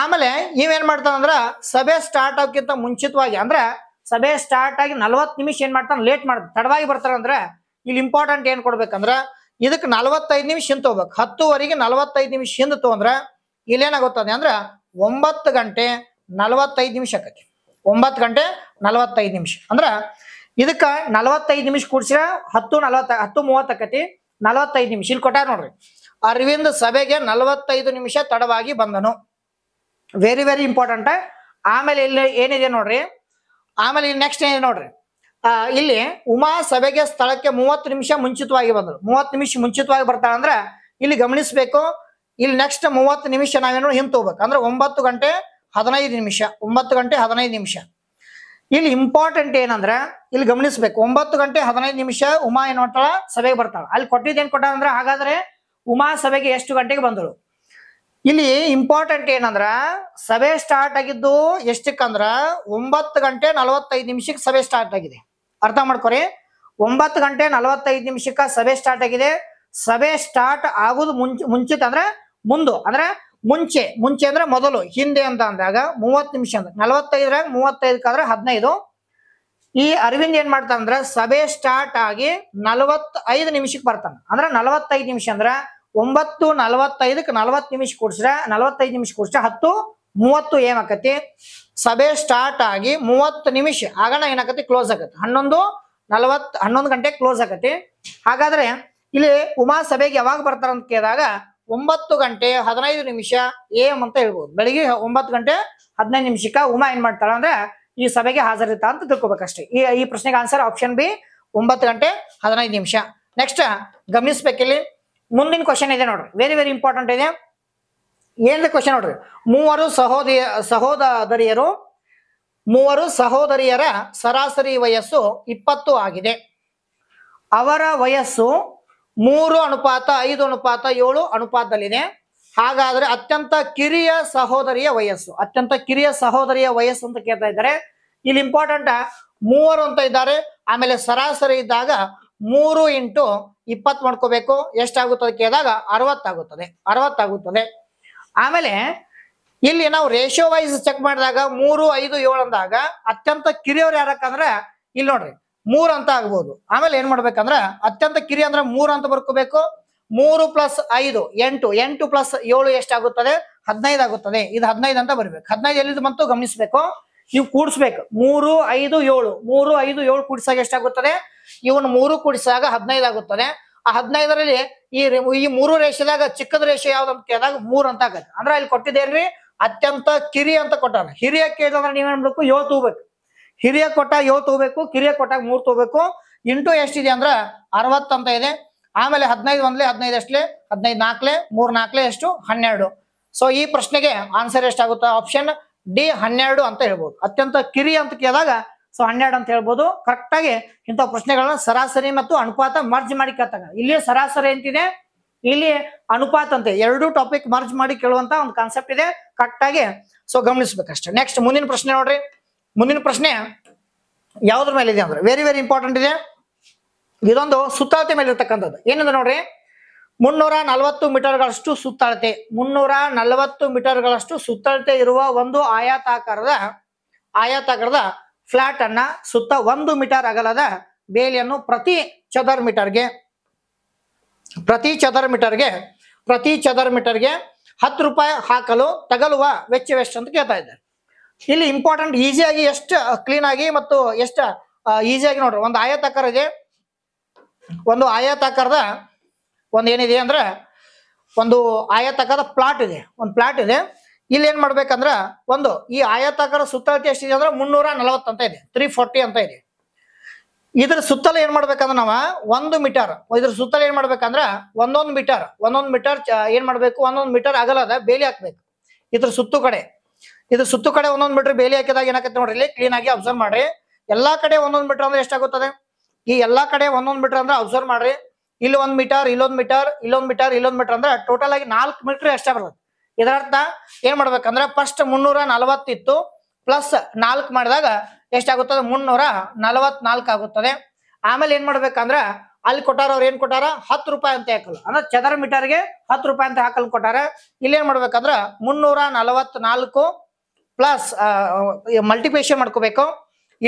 ಆಮೇಲೆ ಇವೇನ್ ಮಾಡ್ತಾನಂದ್ರ ಸಭೆ ಸ್ಟಾರ್ಟ್ ಆಗಕ್ಕಿಂತ ಮುಂಚಿತವಾಗಿ ಅಂದ್ರೆ ಸಭೆ ಸ್ಟಾರ್ಟ್ ಆಗಿ ನಲ್ವತ್ ನಿಮಿಷ ಏನ್ ಮಾಡ್ತಾನೆ ಲೇಟ್ ಮಾಡ್ತಾರೆ ತಡವಾಗಿ ಅಂದ್ರೆ ಇಲ್ಲಿ ಇಂಪಾರ್ಟೆಂಟ್ ಏನ್ ಕೊಡ್ಬೇಕಂದ್ರ ಇದಕ್ಕೆ ನಲ್ವತ್ತೈದು ನಿಮಿಷ ಹಿಂದೆ ತಗೋಬೇಕು ಹತ್ತುವರೆಗೆ ನಲ್ವತ್ತೈದು ನಿಮಿಷ ಹಿಂದೆ ತಗೊಂಡ್ರೆ ಇಲ್ಲೇನಾಗುತ್ತದೆ ಅಂದ್ರೆ ಒಂಬತ್ತು ಗಂಟೆ ನಲ್ವತ್ತೈದು ನಿಮಿಷ ಆಕತಿ ಒಂಬತ್ತು ಗಂಟೆ ನಲ್ವತ್ತೈದು ನಿಮಿಷ ಅಂದ್ರೆ ಇದಕ್ಕ ನಲವತ್ತೈದು ನಿಮಿಷ ಕೂಡ್ಸಿರ ಹತ್ತು ನಲವತ್ತ ಹತ್ತು ಮೂವತ್ತಕ್ಕತಿ ನಲವತ್ತೈದು ನಿಮಿಷ ಇಲ್ಲಿ ಕೊಟ್ಟಾರ ನೋಡ್ರಿ ಅರವಿಂದ್ ಸಭೆಗೆ ನಲವತ್ತೈದು ನಿಮಿಷ ತಡವಾಗಿ ಬಂದನು ವೆರಿ ವೆರಿ ಇಂಪಾರ್ಟೆಂಟ್ ಆಮೇಲೆ ಇಲ್ಲಿ ಏನಿದೆ ನೋಡ್ರಿ ಆಮೇಲೆ ಇಲ್ಲಿ ನೆಕ್ಸ್ಟ್ ಏನಿದೆ ನೋಡ್ರಿ ಇಲ್ಲಿ ಉಮಾ ಸಭೆಗೆ ಸ್ಥಳಕ್ಕೆ ಮೂವತ್ತು ನಿಮಿಷ ಮುಂಚಿತವಾಗಿ ಬಂದರು ಮೂವತ್ತು ನಿಮಿಷ ಮುಂಚಿತವಾಗಿ ಅಂದ್ರೆ ಇಲ್ಲಿ ಗಮನಿಸಬೇಕು ಇಲ್ಲಿ ನೆಕ್ಸ್ಟ್ ಮೂವತ್ತು ನಿಮಿಷ ನಾವೇನು ಹಿಂತ ಹೋಗ್ಬೇಕು ಅಂದ್ರೆ ಒಂಬತ್ತು ಗಂಟೆ ಹದಿನೈದು ನಿಮಿಷ ಒಂಬತ್ತು ಗಂಟೆ ಹದಿನೈದು ನಿಮಿಷ ಇಲ್ಲಿ ಇಂಪಾರ್ಟೆಂಟ್ ಏನಂದ್ರೆ ಇಲ್ಲಿ ಗಮನಿಸಬೇಕು ಒಂಬತ್ತು ಗಂಟೆ ಹದಿನೈದು ನಿಮಿಷ ಉಮಾ ಏನು ಹೊಂಟಾಳ ಸಭೆಗೆ ಬರ್ತಾಳ ಅಲ್ಲಿ ಕೊಟ್ಟಿದ್ದೇನು ಕೊಟ್ಟ ಅಂದ್ರೆ ಹಾಗಾದ್ರೆ ಉಮಾ ಸಭೆಗೆ ಎಷ್ಟು ಗಂಟೆಗೆ ಬಂದಳು ಇಲ್ಲಿ ಇಂಪಾರ್ಟೆಂಟ್ ಏನಂದ್ರ ಸಭೆ ಸ್ಟಾರ್ಟ್ ಆಗಿದ್ದು ಎಷ್ಟಕ್ಕಂದ್ರ ಒಂಬತ್ತು ಗಂಟೆ ನಲವತ್ತೈದು ನಿಮಿಷಕ್ಕೆ ಸಭೆ ಸ್ಟಾರ್ಟ್ ಆಗಿದೆ ಅರ್ಥ ಮಾಡ್ಕೊರಿ ಒಂಬತ್ತು ಗಂಟೆ ನಲವತ್ತೈದು ನಿಮಿಷಕ್ಕೆ ಸಭೆ ಸ್ಟಾರ್ಟ್ ಆಗಿದೆ ಸಭೆ ಸ್ಟಾರ್ಟ್ ಆಗೋದು ಮುಂಚೆ ಮುಂಚಿತ ಅಂದ್ರೆ ಮುಂದು ಅಂದ್ರೆ ಮುಂಚೆ ಮುಂಚೆ ಅಂದ್ರೆ ಮೊದಲು ಹಿಂದೆ ಅಂತ ಅಂದಾಗ ಮೂವತ್ತು ನಿಮಿಷ ಅಂದ್ರೆ ನಲವತ್ತೈದರಾಗ ಮೂವತ್ತೈದಕ್ಕಾದ್ರೆ ಹದಿನೈದು ಈ ಅರವಿಂದ್ ಏನ್ ಮಾಡ್ತಾನ ಅಂದ್ರೆ ಸಭೆ ಸ್ಟಾರ್ಟ್ ಆಗಿ ನಲವತ್ತೈದು ನಿಮಿಷಕ್ಕೆ ಬರ್ತಾನೆ ಅಂದ್ರೆ ನಲವತ್ತೈದು ನಿಮಿಷ ಅಂದ್ರೆ ಒಂಬತ್ತು ನಲವತ್ತೈದಕ್ಕೆ ನಲವತ್ತು ನಿಮಿಷ ಕೂಡ್ಸ್ರೆ ನಲವತ್ತೈದು ನಿಮಿಷ ಕೂಡ್ಸ್ರೆ ಹತ್ತು ಮೂವತ್ತು ಏನಾಕತಿ ಸಭೆ ಸ್ಟಾರ್ಟ್ ಆಗಿ ಮೂವತ್ತು ನಿಮಿಷ ಆಗಣ ಏನಾಕತಿ ಕ್ಲೋಸ್ ಆಗತ್ತೆ ಹನ್ನೊಂದು ನಲವತ್ತು ಹನ್ನೊಂದು ಗಂಟೆ ಕ್ಲೋಸ್ ಆಗತಿ ಹಾಗಾದ್ರೆ ಇಲ್ಲಿ ಉಮಾ ಸಭೆಗೆ ಯಾವಾಗ ಬರ್ತಾರಂತ ಕೇಳಿದಾಗ ಒಂಬತ್ತು ಗಂಟೆ ಹದಿನೈದು ನಿಮಿಷ ಎಂ ಅಂತ ಹೇಳ್ಬೋದು ಬೆಳಿಗ್ಗೆ ಒಂಬತ್ತು ಗಂಟೆ ಹದಿನೈದು ನಿಮಿಷಕ್ಕೆ ಉಮಾ ಏನ್ ಮಾಡ್ತಾಳ ಅಂದ್ರೆ ಈ ಸಭೆಗೆ ಹಾಜರಿತ ಅಂತ ತಿಳ್ಕೊಬೇಕಷ್ಟೇ ಈ ಈ ಪ್ರಶ್ನೆಗೆ ಆನ್ಸರ್ ಆಪ್ಷನ್ ಬಿ ಒಂಬತ್ತು ಗಂಟೆ ಹದಿನೈದು ನಿಮಿಷ ನೆಕ್ಸ್ಟ್ ಗಮನಿಸ್ಬೇಕಿಲ್ಲಿ ಮುಂದಿನ ಕ್ವಶನ್ ಇದೆ ನೋಡ್ರಿ ವೆರಿ ವೆರಿ ಇಂಪಾರ್ಟೆಂಟ್ ಇದೆ ಏನಿದೆ ಕ್ವಶನ್ ನೋಡ್ರಿ ಮೂವರು ಸಹೋದಯ ಸಹೋದರಿಯರು ಮೂವರು ಸಹೋದರಿಯರ ಸರಾಸರಿ ವಯಸ್ಸು ಇಪ್ಪತ್ತು ಆಗಿದೆ ಅವರ ವಯಸ್ಸು ಮೂರು ಅನುಪಾತ ಐದು ಅನುಪಾತ ಏಳು ಅನುಪಾತದಲ್ಲಿದೆ ಹಾಗಾದ್ರೆ ಅತ್ಯಂತ ಕಿರಿಯ ಸಹೋದರಿಯ ವಯಸ್ಸು ಅತ್ಯಂತ ಕಿರಿಯ ಸಹೋದರಿಯ ವಯಸ್ಸು ಅಂತ ಕೇಳ್ತಾ ಇದ್ದಾರೆ ಇಲ್ಲಿ ಇಂಪಾರ್ಟೆಂಟ್ ಮೂವರು ಅಂತ ಇದ್ದಾರೆ ಆಮೇಲೆ ಸರಾಸರಿ ಇದ್ದಾಗ ಮೂರು ಇಂಟು ಇಪ್ಪತ್ ಮಾಡ್ಕೋಬೇಕು ಎಷ್ಟಾಗುತ್ತದೆ ಕೇಳಿದಾಗ ಅರವತ್ತಾಗುತ್ತದೆ ಅರವತ್ತಾಗುತ್ತದೆ ಆಮೇಲೆ ಇಲ್ಲಿ ನಾವು ರೇಷಿಯೋ ವೈಸ್ ಚೆಕ್ ಮಾಡಿದಾಗ ಮೂರು ಐದು ಏಳು ಅಂದಾಗ ಅತ್ಯಂತ ಕಿರಿಯವ್ರು ಯಾರಕ್ಕಂದ್ರೆ ಇಲ್ಲಿ ನೋಡ್ರಿ ಮೂರ್ ಅಂತ ಆಗ್ಬೋದು ಆಮೇಲೆ ಏನ್ ಮಾಡ್ಬೇಕಂದ್ರ ಅತ್ಯಂತ ಕಿರಿ ಅಂದ್ರೆ ಮೂರ್ ಅಂತ ಬರ್ಕೋಬೇಕು ಮೂರು ಪ್ಲಸ್ ಐದು ಎಂಟು ಎಂಟು ಪ್ಲಸ್ ಏಳು ಎಷ್ಟಾಗುತ್ತದೆ ಹದಿನೈದು ಆಗುತ್ತದೆ ಇದು ಹದಿನೈದು ಅಂತ ಬರ್ಬೇಕು ಹದಿನೈದು ಎಲ್ಲಿದು ಬಂತು ಗಮನಿಸ್ಬೇಕು ನೀವು ಕೂಡಿಸ್ಬೇಕು ಮೂರು ಐದು ಏಳು ಮೂರು ಐದು ಏಳು ಕೂಡಿಸಾಗ ಎಷ್ಟಾಗುತ್ತದೆ ಇವನು ಮೂರು ಕೂಡಿಸಿದಾಗ ಹದಿನೈದು ಆಗುತ್ತದೆ ಆ ಹದಿನೈದರಲ್ಲಿ ಈ ಈ ಮೂರು ರೇಷದಾಗ ಚಿಕ್ಕದ ರೇಷೆ ಯಾವ್ದು ಅಂತ ಕೇಳಿದಾಗ ಮೂರು ಅಂತ ಆಗುತ್ತೆ ಅಂದ್ರೆ ಅಲ್ಲಿ ಕೊಟ್ಟಿದ್ದೇನ್ರಿ ಅತ್ಯಂತ ಕಿರಿ ಅಂತ ಕೊಟ್ಟಾರ ಹಿರಿಯ ಕೇಳಿದ್ರೆ ನೀವೇನ್ ಮಾಡ್ಬೇಕು ಏಳು ತೂಬೇಕು ಹಿರಿಯ ಕೊಟ್ಟಾಗ ಯೋ ತಗೋಬೇಕು ಕಿರಿಯ ಕೊಟ್ಟಾಗ ಮೂರು ತಗೋಬೇಕು ಇಂಟು ಎಷ್ಟಿದೆ ಅಂದ್ರೆ ಅಂತ ಇದೆ ಆಮೇಲೆ ಹದಿನೈದು ಒಂದ್ಲೆ ಹದಿನೈದು ಎಷ್ಟಲೆ ಹದಿನೈದು ನಾಲ್ಕಲೆ ಮೂರ್ ನಾಲ್ಕಲೆ ಎಷ್ಟು ಹನ್ನೆರಡು ಸೊ ಈ ಪ್ರಶ್ನೆಗೆ ಆನ್ಸರ್ ಎಷ್ಟಾಗುತ್ತೆ ಆಪ್ಷನ್ ಡಿ ಹನ್ನೆರಡು ಅಂತ ಹೇಳ್ಬೋದು ಅತ್ಯಂತ ಕಿರಿ ಅಂತ ಕೇಳಿದಾಗ ಸೊ ಹನ್ನೆರಡು ಅಂತ ಹೇಳ್ಬೋದು ಕರೆಕ್ಟ್ ಆಗಿ ಇಂಥ ಪ್ರಶ್ನೆಗಳನ್ನ ಸರಾಸರಿ ಮತ್ತು ಅನುಪಾತ ಮರ್ಜ್ ಮಾಡಿ ಕೇಳ್ತಾಗ ಇಲ್ಲಿ ಸರಾಸರಿ ಅಂತಿದೆ ಇಲ್ಲಿ ಅನುಪಾತ ಅಂತ ಎರಡು ಟಾಪಿಕ್ ಮರ್ಜ್ ಮಾಡಿ ಕೇಳುವಂತ ಒಂದು ಕಾನ್ಸೆಪ್ಟ್ ಇದೆ ಕರೆಕ್ಟ್ ಆಗಿ ಸೊ ಗಮನಿಸ್ಬೇಕಷ್ಟೇ ನೆಕ್ಸ್ಟ್ ಮುಂದಿನ ಪ್ರಶ್ನೆ ನೋಡ್ರಿ ಮುಂದಿನ ಪ್ರಶ್ನೆ ಯಾವುದ್ರ ಮೇಲೆ ಇದೆ ಅಂದ್ರೆ ವೆರಿ ವೆರಿ ಇಂಪಾರ್ಟೆಂಟ್ ಇದೆ ಇದೊಂದು ಸುತ್ತಾಳತೆ ಮೇಲೆ ಇರತಕ್ಕಂಥದ್ದು ಏನಂದ್ರೆ ನೋಡ್ರಿ ಮುನ್ನೂರ ನಲವತ್ತು ಮೀಟರ್ಗಳಷ್ಟು ಸುತ್ತಾಳತೆ ಮುನ್ನೂರ ನಲವತ್ತು ಮೀಟರ್ಗಳಷ್ಟು ಸುತ್ತಾಳತೆ ಇರುವ ಒಂದು ಆಯಾತಾಕಾರದ ಆಯಾತಾಕಾರದ ಫ್ಲಾಟ್ ಅನ್ನ ಸುತ್ತ ಒಂದು ಮೀಟರ್ ಅಗಲದ ಬೇಲಿಯನ್ನು ಪ್ರತಿ ಚದರ್ ಮೀಟರ್ಗೆ ಪ್ರತಿ ಚದರ್ ಮೀಟರ್ಗೆ ಪ್ರತಿ ಚದರ್ ಮೀಟರ್ಗೆ ಹತ್ತು ರೂಪಾಯಿ ಹಾಕಲು ತಗಲುವ ವೆಚ್ಚವೆಷ್ಟು ಅಂತ ಕೇಳ್ತಾ ಇದ್ದಾರೆ ಇಲ್ಲಿ ಇಂಪಾರ್ಟೆಂಟ್ ಈಸಿಯಾಗಿ ಎಷ್ಟು ಕ್ಲೀನ್ ಆಗಿ ಮತ್ತು ಎಷ್ಟು ಈಸಿಯಾಗಿ ನೋಡ್ರಿ ಒಂದು ಆಯತಾಕಾರ ಇದೆ ಒಂದು ಆಯತಾಕಾರದ ಒಂದು ಏನಿದೆ ಅಂದ್ರೆ ಒಂದು ಆಯತಾಕಾರದ ಪ್ಲಾಟ್ ಇದೆ ಒಂದು ಪ್ಲಾಟ್ ಇದೆ ಇಲ್ಲಿ ಏನ್ ಮಾಡ್ಬೇಕಂದ್ರ ಒಂದು ಈ ಆಯತಾಕಾರ ಸುತ್ತಳತೆ ಎಷ್ಟಿದೆ ಅಂದ್ರೆ ಮುನ್ನೂರ ನಲವತ್ತು ಅಂತ ಇದೆ ತ್ರೀ ಫೋರ್ಟಿ ಅಂತ ಇದೆ ಇದ್ರ ಸುತ್ತಲೂ ಏನ್ ಮಾಡ್ಬೇಕಂದ್ರೆ ನಾವು ಒಂದು ಮೀಟರ್ ಇದ್ರ ಸುತ್ತಲೂ ಏನ್ ಮಾಡ್ಬೇಕಂದ್ರ ಒಂದೊಂದು ಮೀಟರ್ ಒಂದೊಂದು ಮೀಟರ್ ಏನ್ ಮಾಡ್ಬೇಕು ಒಂದೊಂದು ಮೀಟರ್ ಅಗಲದ ಬೇಲಿ ಹಾಕ್ಬೇಕು ಇದ್ರ ಸುತ್ತು ಕಡೆ ಇದು ಸುತ್ತು ಕಡೆ ಒಂದೊಂದ್ ಮೀಟರ್ ಬೇಲಿ ಹಾಕಿದಾಗ ಏನಾಗುತ್ತೆ ನೋಡ್ರಿ ಇಲ್ಲಿ ಕ್ಲೀನ್ ಆಗಿ ಅಬ್ಸರ್ವ್ ಮಾಡ್ರಿ ಎಲ್ಲಾ ಕಡೆ ಒಂದೊಂದ್ ಮೀಟರ್ ಅಂದ್ರೆ ಎಷ್ಟಾಗುತ್ತದೆ ಈ ಎಲ್ಲಾ ಕಡೆ ಒಂದೊಂದ್ ಮೀಟರ್ ಅಂದ್ರೆ ಅಬ್ಸರ್ವ್ ಮಾಡ್ರಿ ಇಲ್ಲಿ ಒಂದ್ ಮೀಟರ್ ಇಲ್ಲೊಂದ್ ಮೀಟರ್ ಇಲ್ಲೊಂದ್ ಮೀಟರ್ ಇಲ್ಲೊಂದ್ ಮೀಟರ್ ಅಂದ್ರೆ ಟೋಟಲ್ ಆಗಿ ನಾಲ್ಕು ಮೀಟರ್ ಎಷ್ಟೇ ಬರ್ತದೆ ಇದರರ್ಥ ಏನ್ ಮಾಡ್ಬೇಕಂದ್ರೆ ಫಸ್ಟ್ ಮುನ್ನೂರ ನಲವತ್ತಿತ್ತು ಪ್ಲಸ್ ನಾಲ್ಕು ಮಾಡಿದಾಗ ಎಷ್ಟಾಗುತ್ತದೆ ಮುನ್ನೂರ ನಲವತ್ನಾಲ್ಕು ಆಗುತ್ತದೆ ಆಮೇಲೆ ಏನ್ ಮಾಡ್ಬೇಕಂದ್ರ ಅಲ್ಲಿ ಕೊಟ್ಟಾರ ಅವ್ರು ಏನ್ ಕೊಟ್ಟಾರ ಹತ್ತು ರೂಪಾಯಿ ಅಂತ ಹಾಕಲ್ ಅಂದ್ರೆ ಚದರ ಮೀಟರ್ಗೆ ಹತ್ತು ರೂಪಾಯಿ ಅಂತ ಹಾಕಲ್ ಕೊಟ್ಟಾರ ಇಲ್ಲಿ ಏನ್ ಮಾಡ್ಬೇಕಂದ್ರ ಮುನ್ನೂರ ನಲವತ್ನಾಲ್ಕು ಪ್ಲಸ್ ಮಲ್ಟಿಪ್ಲೇಷನ್ ಮಾಡ್ಕೋಬೇಕು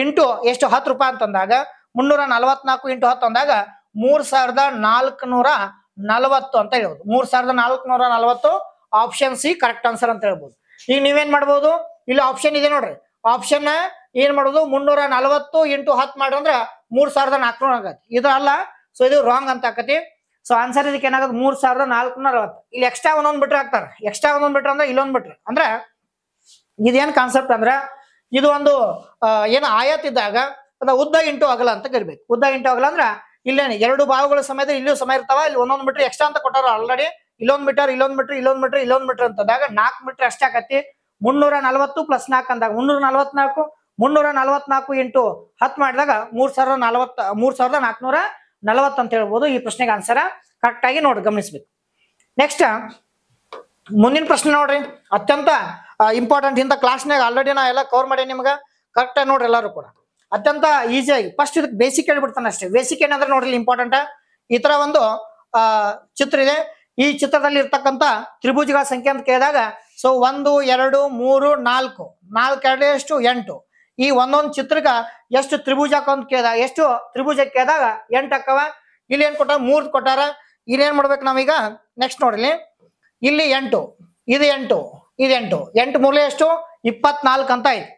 ಇಂಟು ಎಷ್ಟು ಹತ್ತು ರೂಪಾಯಿ ಅಂತ ಅಂದಾಗ ಮುನ್ನೂರ ನಲವತ್ನಾಲ್ಕು ಇಂಟು ಹತ್ತು ಅಂದಾಗ ಮೂರ್ ಸಾವಿರದ ನಾಲ್ಕುನೂರ ನಲವತ್ತು ಅಂತ ಹೇಳ್ಬೋದು ಮೂರ್ ಸಾವಿರದ ನಾಲ್ಕುನೂರ ನಲವತ್ತು ಆಪ್ಷನ್ ಸಿ ಕರೆಕ್ಟ್ ಆನ್ಸರ್ ಅಂತ ಹೇಳ್ಬೋದು ಈಗ ನೀವೇನ್ ಮಾಡ್ಬೋದು ಇಲ್ಲಿ ಆಪ್ಷನ್ ಇದೆ ನೋಡ್ರಿ ಆಪ್ಷನ್ ಏನ್ ಮಾಡೋದು ಮುನ್ನೂರ ನಲವತ್ತು ಇಂಟು ಹತ್ತು ಮಾಡ್ರಂದ್ರ ಮೂರ್ ಸಾವಿರದ ನಾಲ್ಕುನೂರ ಆಗತ್ತೆ ಇದು ಅಲ್ಲ ಸೊ ಇದು ರಾಂಗ್ ಅಂತ ಆಕತಿ ಸೊ ಆನ್ಸರ್ ಇದಕ್ಕೆ ಏನಾಗುತ್ತೆ ಮೂರ್ ಸಾವಿರದ ನಾಲ್ಕುನೂರ ಅರವತ್ತು ಇಲ್ಲಿ ಎಕ್ಸ್ಟ್ರಾ ಒಂದೊಂದು ಬಿಟ್ರೆ ಹಾಕ್ತಾರೆ ಎಕ್ಸ್ಟ್ರಾ ಒಂದೊಂದು ಬಿಟ್ರೆ ಅಂದ್ರೆ ಇಲ್ಲೊಂದು ಬಿಟ್ರೆ ಅಂದ್ರೆ ಇದೇನ್ ಕಾನ್ಸೆಪ್ಟ್ ಅಂದ್ರೆ ಇದು ಒಂದು ಏನು ಆಯಾತ್ ಇದ್ದಾಗ ಅದ ಉದ್ದ ಇಂಟು ಅಗಲ ಅಂತ ಕರಿಬೇಕು ಉದ್ದ ಇಂಟು ಅಗಲ ಅಂದ್ರೆ ಇಲ್ಲೇನು ಎರಡು ಭಾವಗಳ ಸಮಯದ ಇಲ್ಲೂ ಸಮಯ ಇರ್ತಾವ ಇಲ್ಲಿ ಒಂದೊಂದು ಮೀಟರ್ ಎಕ್ಸ್ಟ್ರಾ ಅಂತ ಕೊಟ್ಟಾರ ಆಲ್ರೆಡಿ ಇಲ್ಲೊಂದು ಮೀಟರ್ ಇಲ್ಲೊಂದು ಮೀಟರ್ ಇಲ್ಲೊಂದು ಮೀಟರ್ ಇಲ್ಲೊಂದು ಮೀಟರ್ ಅಂತಂದಾಗ ನಾಲ್ಕು ಮೀಟರ್ ಅಷ್ಟ ಆಕತಿ ಮುನ್ನೂರ ನಲ್ವತ್ತು ಪ್ಲಸ್ ನಾಲ್ಕು ಅಂದಾಗ ಮುನ್ನೂರ ನಲ್ವತ್ನಾಲ್ಕು ಮುನ್ನೂರ ನಲ್ವತ್ನಾಲ್ಕು ಇಂಟು ಹತ್ ಮಾಡಿದಾಗ ಮೂರ್ ಸಾವಿರದ ನಲವತ್ತ ಮೂರ್ ಸಾವಿರದ ನಾಲ್ಕುನೂರ ನಲವತ್ತು ಅಂತ ಹೇಳ್ಬೋದು ಈ ಪ್ರಶ್ನೆಗೆ ಆನ್ಸರ ಕರೆಕ್ಟ್ ಆಗಿ ನೋಡಿ ಗಮನಿಸ್ಬೇಕು ನೆಕ್ಸ್ಟ್ ಮುಂದಿನ ಪ್ರಶ್ನೆ ನೋಡ್ರಿ ಅತ್ಯಂತ ಇಂಪಾರ್ಟೆಂಟ್ ಇಂಥ ಕ್ಲಾಸ್ನಾಗ ಆಲ್ರೆಡಿ ನಾ ಎಲ್ಲ ಕವರ್ ಮಾಡಿ ನಿಮ್ಗೆ ಕರೆಕ್ಟಾಗಿ ನೋಡ್ರಿ ಎಲ್ಲರೂ ಕೂಡ ಅತ್ಯಂತ ಆಗಿ ಫಸ್ಟ್ ಇದಕ್ಕೆ ಬೇಸಿಕ್ ಹೇಳ್ಬಿಡ್ತಾನೆ ಅಷ್ಟೇ ಬೇಸಿಕ್ ಏನಂದ್ರೆ ನೋಡ್ರಿ ಇಂಪಾರ್ಟೆಂಟ್ ಈ ತರ ಒಂದು ಚಿತ್ರ ಇದೆ ಈ ಚಿತ್ರದಲ್ಲಿ ಇರ್ತಕ್ಕಂಥ ತ್ರಿಭುಜಗಳ ಸಂಖ್ಯೆ ಅಂತ ಕೇಳಿದಾಗ ಸೊ ಒಂದು ಎರಡು ಮೂರು ನಾಲ್ಕು ನಾಲ್ಕು ಎರಡು ಎಷ್ಟು ಎಂಟು ಈ ಒಂದೊಂದು ಚಿತ್ರಕ್ಕೆ ಎಷ್ಟು ತ್ರಿಭುಜ ಅಂತ ಕೇಳಿದಾಗ ಎಷ್ಟು ತ್ರಿಭುಜ ಕೇಳಿದಾಗ ಎಂಟು ಹಾಕವ ಇಲ್ಲಿ ಏನ್ ಕೊಟ್ಟಾರ ಮೂರ್ ಕೊಟ್ಟಾರ ಇನ್ನೇನ್ ಮಾಡಬೇಕು ಮಾಡ್ಬೇಕು ನಾವೀಗ ನೆಕ್ಸ್ಟ್ ನೋಡಿಲಿ ಇಲ್ಲಿ ಎಂಟು ಇದು ಎಂಟು ಇದೆಂಟು ಎಂಟು ಮೂಲೆ ಎಷ್ಟು ಇಪ್ಪತ್ನಾಲ್ಕು ಅಂತ ಆಯ್ತು